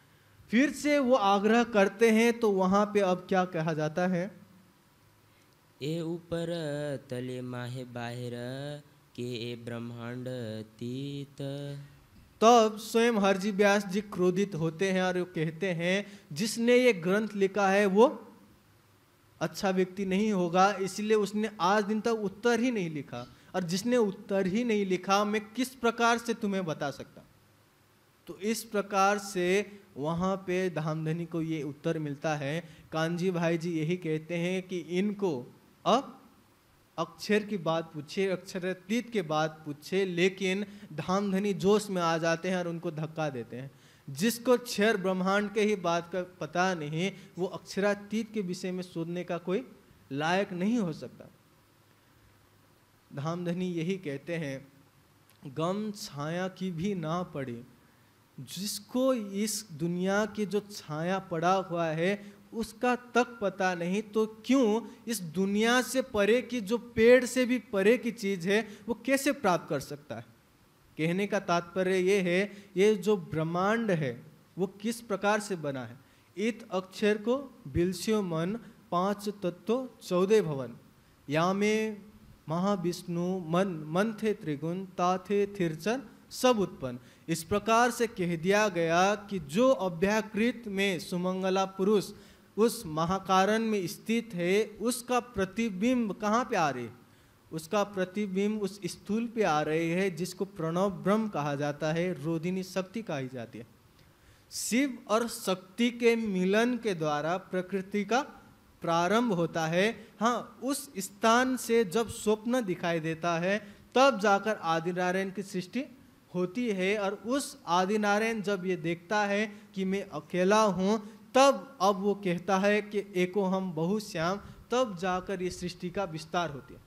[SPEAKER 2] फिर से वो आग्रह करते हैं तो वहाँ पे अब क्या कहा जाता है
[SPEAKER 1] ए ऊपर तले माहे बाहर के ए ब्रह्मांड तीत
[SPEAKER 2] तब स्वयं हरजी व्यास जी क्रोधित होते हैं और कहते हैं जिसने ये ग्रंथ लिखा है वो अच्छा व्यक्ति नहीं होगा इसलिए उसने आज दिन तक उत्तर ही नहीं लिखा और जिसने उत्तर ही नहीं लिखा मैं किस प्रकार से तुम्हें बता सकता तो इस प्रकार से वहाँ पे धामधनी को ये उत्तर मिलता है कांजी भाई जी यही कहते हैं कि इनको अब अक्षर की बात पूछे अक्षरतीत के बाद पूछे लेकिन धामधनी जोश में आ जाते हैं और उनको धक्का देते हैं जिसको क्षर ब्रह्मांड के ही बात का पता नहीं वो अक्षरातीत के विषय में सोचने का कोई लायक नहीं हो सकता धामधनी यही कहते हैं गम छाया की भी ना पड़े जिसको इस दुनिया के जो छाया पड़ा हुआ है उसका तक पता नहीं तो क्यों इस दुनिया से परे की जो पेड़ से भी परे की चीज़ है वो कैसे प्राप्त कर सकता है कहने का तात्पर्य ये है ये जो ब्रह्मांड है वो किस प्रकार से बना है इत अक्षर को बिल्स्यो मन पांच तत्व चौदह भवन या में महाविष्णु मन मन थे त्रिगुण ता थे थिरचन सब उत्पन्न इस प्रकार से कह दिया गया कि जो अभ्याकृत में सुमंगला पुरुष उस महाकारण में स्थित है उसका प्रतिबिंब कहाँ पे आ रहे उसका प्रतिबिंब उस स्थूल पे आ रहे है जिसको प्रणव ब्रह्म कहा जाता है रोधिनी शक्ति कही जाती है शिव और शक्ति के मिलन के द्वारा प्रकृति का प्रारंभ होता है हाँ उस स्थान से जब स्वप्न दिखाई देता है तब जाकर आदि नारायण की सृष्टि होती है और उस आदि नारायण जब ये देखता है कि मैं अकेला हूँ तब अब वो कहता है कि एको हम बहुश्याम तब जाकर ये सृष्टि का विस्तार होती है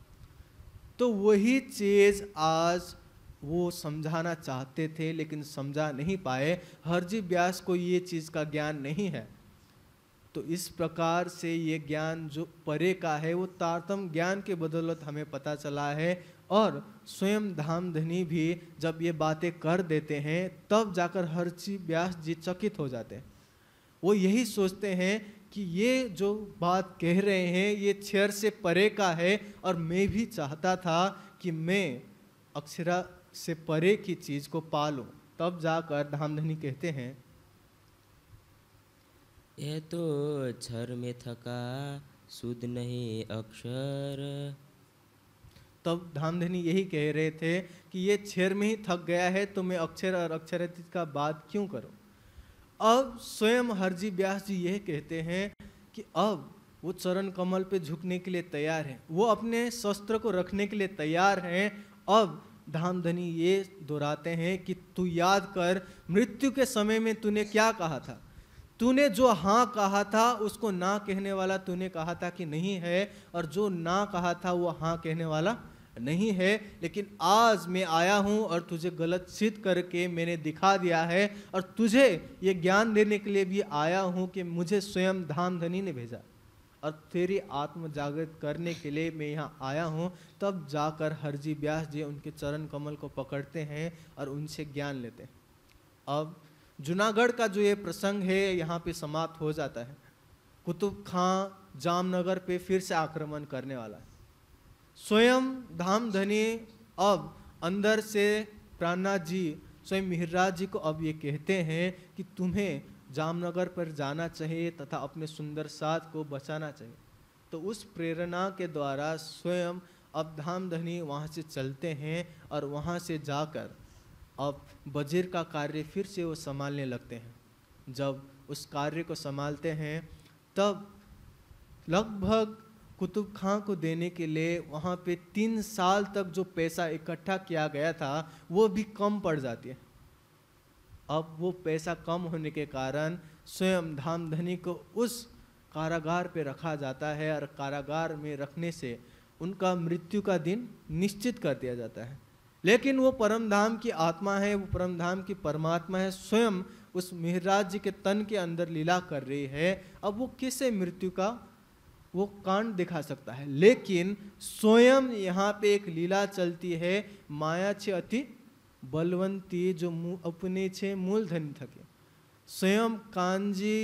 [SPEAKER 2] तो वही चीज़ आज वो समझाना चाहते थे लेकिन समझा नहीं पाए हरजी व्यास को ये चीज़ का ज्ञान नहीं है तो इस प्रकार से ये ज्ञान जो परे का है वो तारतम ज्ञान के बदौलत हमें पता चला है और स्वयं धाम धनी भी जब ये बातें कर देते हैं तब जाकर हर चीज व्यास जी चकित हो जाते हैं वो यही सोचते हैं कि ये जो बात कह रहे हैं ये छेर से परे का है और मैं भी चाहता था कि मैं अक्षरा से परे की चीज़ को पा लूँ तब जाकर धामधनी कहते हैं
[SPEAKER 1] ये तो छर में थका शुद्ध नहीं अक्षर तब धामधनी यही कह रहे थे कि ये क्षेर में ही थक गया है तो मैं
[SPEAKER 2] अक्षर और अक्षर का बात क्यों करूं अब स्वयं हरजी व्यास जी यह कहते हैं कि अब वो चरण कमल पे झुकने के लिए तैयार हैं वो अपने शस्त्र को रखने के लिए तैयार हैं अब धामधनी ये दोहराते हैं कि तू याद कर मृत्यु के समय में तूने क्या कहा था तूने जो हाँ कहा था उसको ना कहने वाला तूने कहा था कि नहीं है और जो ना कहा था वो हाँ कहने वाला नहीं है लेकिन आज मैं आया हूँ और तुझे गलत सिद्ध करके मैंने दिखा दिया है और तुझे ये ज्ञान देने के लिए भी आया हूँ कि मुझे स्वयं धाम धनी ने भेजा और तेरी आत्म जागृत करने के लिए मैं यहाँ आया हूँ तब जाकर हरजी ब्यास जी उनके चरण कमल को पकड़ते हैं और उनसे ज्ञान लेते हैं अब जूनागढ़ का जो ये प्रसंग है यहाँ पे समाप्त हो जाता है कुतुब खां जामनगर पे फिर से आक्रमण करने वाला है स्वयं धाम धनी अब अंदर से प्राणनाथ जी स्वयं मिहराज जी को अब ये कहते हैं कि तुम्हें जामनगर पर जाना चाहिए तथा अपने सुंदर साथ को बचाना चाहिए तो उस प्रेरणा के द्वारा स्वयं अब धाम धनी वहाँ से चलते हैं और वहाँ से जाकर अब बजीर का कार्य फिर से वो संभालने लगते हैं जब उस कार्य को संभालते हैं तब लगभग कुतुब खां को देने के लिए वहाँ पे तीन साल तक जो पैसा इकट्ठा किया गया था वो भी कम पड़ जाती है अब वो पैसा कम होने के कारण स्वयं धामधनी को उस कारागार पे रखा जाता है और कारागार में रखने से उनका मृत्यु का दिन निश्चित कर दिया जाता है लेकिन वो परम धाम की आत्मा है वो परम धाम की परमात्मा है स्वयं उस मिहराज जी के तन के अंदर लीला कर रही है अब वो किसे मृत्यु का वो कांड दिखा सकता है लेकिन स्वयं यहाँ पे एक लीला चलती है माया छे अति बलवंती जो अपने छे मूलधनी थके स्वयं कांजी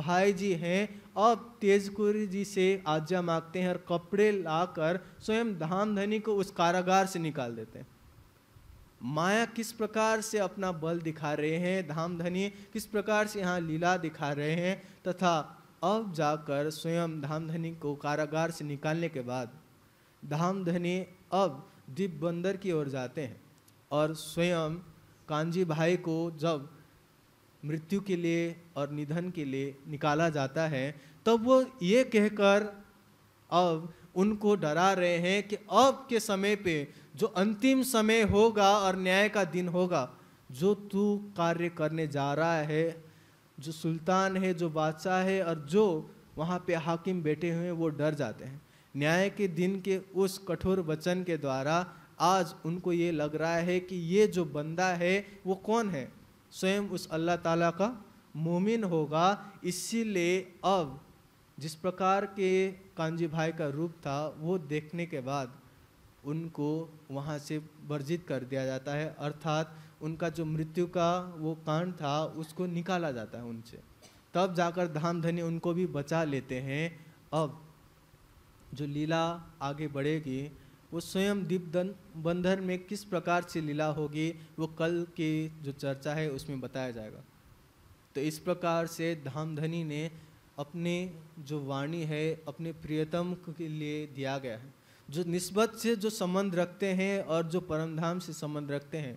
[SPEAKER 2] भाई जी हैं अब तेजकुरी जी से आज्ञा मांगते हैं और कपड़े लाकर स्वयं धाम धनी को उस कारागार से निकाल देते हैं माया किस प्रकार से अपना बल दिखा रहे हैं धाम धनी किस प्रकार से यहाँ लीला दिखा रहे हैं तथा अब जाकर स्वयं धामधनी को कारागार से निकालने के बाद धामधनी अब दीप बंदर की ओर जाते हैं और स्वयं कांजी भाई को जब मृत्यु के लिए और निधन के लिए निकाला जाता है तब वो ये कहकर अब उनको डरा रहे हैं कि अब के समय पे जो अंतिम समय होगा और न्याय का दिन होगा जो तू कार्य करने जा रहा है जो सुल्तान है जो बादशाह है और जो वहाँ पे हाकिम बैठे हुए हैं वो डर जाते हैं न्याय के दिन के उस कठोर वचन के द्वारा आज उनको ये लग रहा है कि ये जो बंदा है वो कौन है स्वयं उस अल्लाह ताला का मोमिन होगा इसीलिए अब जिस प्रकार के कांजी भाई का रूप था वो देखने के बाद उनको वहाँ से वर्जित कर दिया जाता है अर्थात उनका जो मृत्यु का वो कांड था उसको निकाला जाता है उनसे तब जाकर धाम धनी उनको भी बचा लेते हैं अब जो लीला आगे बढ़ेगी वो स्वयं दीपदन बंधन में किस प्रकार से लीला होगी वो कल की जो चर्चा है उसमें बताया जाएगा तो इस प्रकार से धामधनी ने अपने जो वाणी है अपने प्रियतम के लिए दिया गया है जो निस्बत से जो संबंध रखते हैं और जो परमधाम से संबंध रखते हैं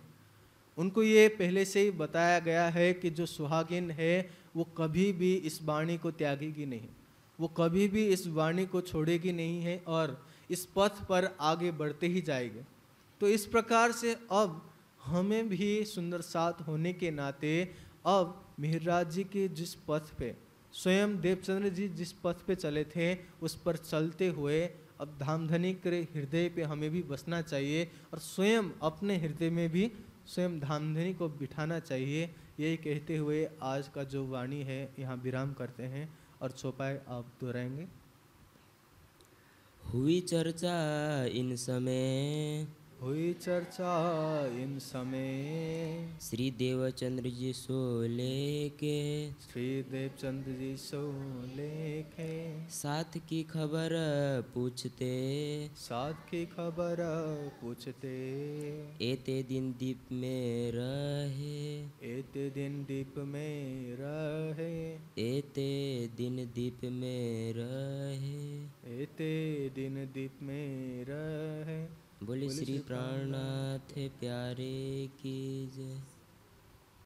[SPEAKER 2] उनको ये पहले से ही बताया गया है कि जो सुहागिन है वो कभी भी इस वाणी को त्यागेगी नहीं वो कभी भी इस वाणी को छोड़ेगी नहीं है और इस पथ पर आगे बढ़ते ही जाएंगे तो इस प्रकार से अब हमें भी सुंदर साथ होने के नाते अब मिहराज जी के जिस पथ पे स्वयं देवचंद्र जी जिस पथ पे चले थे उस पर चलते हुए अब धामधनी के हृदय पे हमें भी बसना चाहिए और स्वयं अपने हृदय में भी स्वयं धामधनी को बिठाना चाहिए यही कहते हुए आज का जो वाणी है यहाँ विराम करते हैं और
[SPEAKER 1] छोपाए आप दोहराएंगे हुई चर्चा इन समय हुई चर्चा इन समय श्री देवचंद्र जी सो लेके श्री देवचंद्र जी सो के साथ की खबर पूछते साथ की
[SPEAKER 2] खबर पूछते
[SPEAKER 1] एते दिन दीप में रहे
[SPEAKER 2] एते दिन दीप में रहे
[SPEAKER 1] एते दिन दीप में रहे
[SPEAKER 2] एते दिन दीप में रहे बोले श्री प्राणनाथ
[SPEAKER 1] प्यारे की जय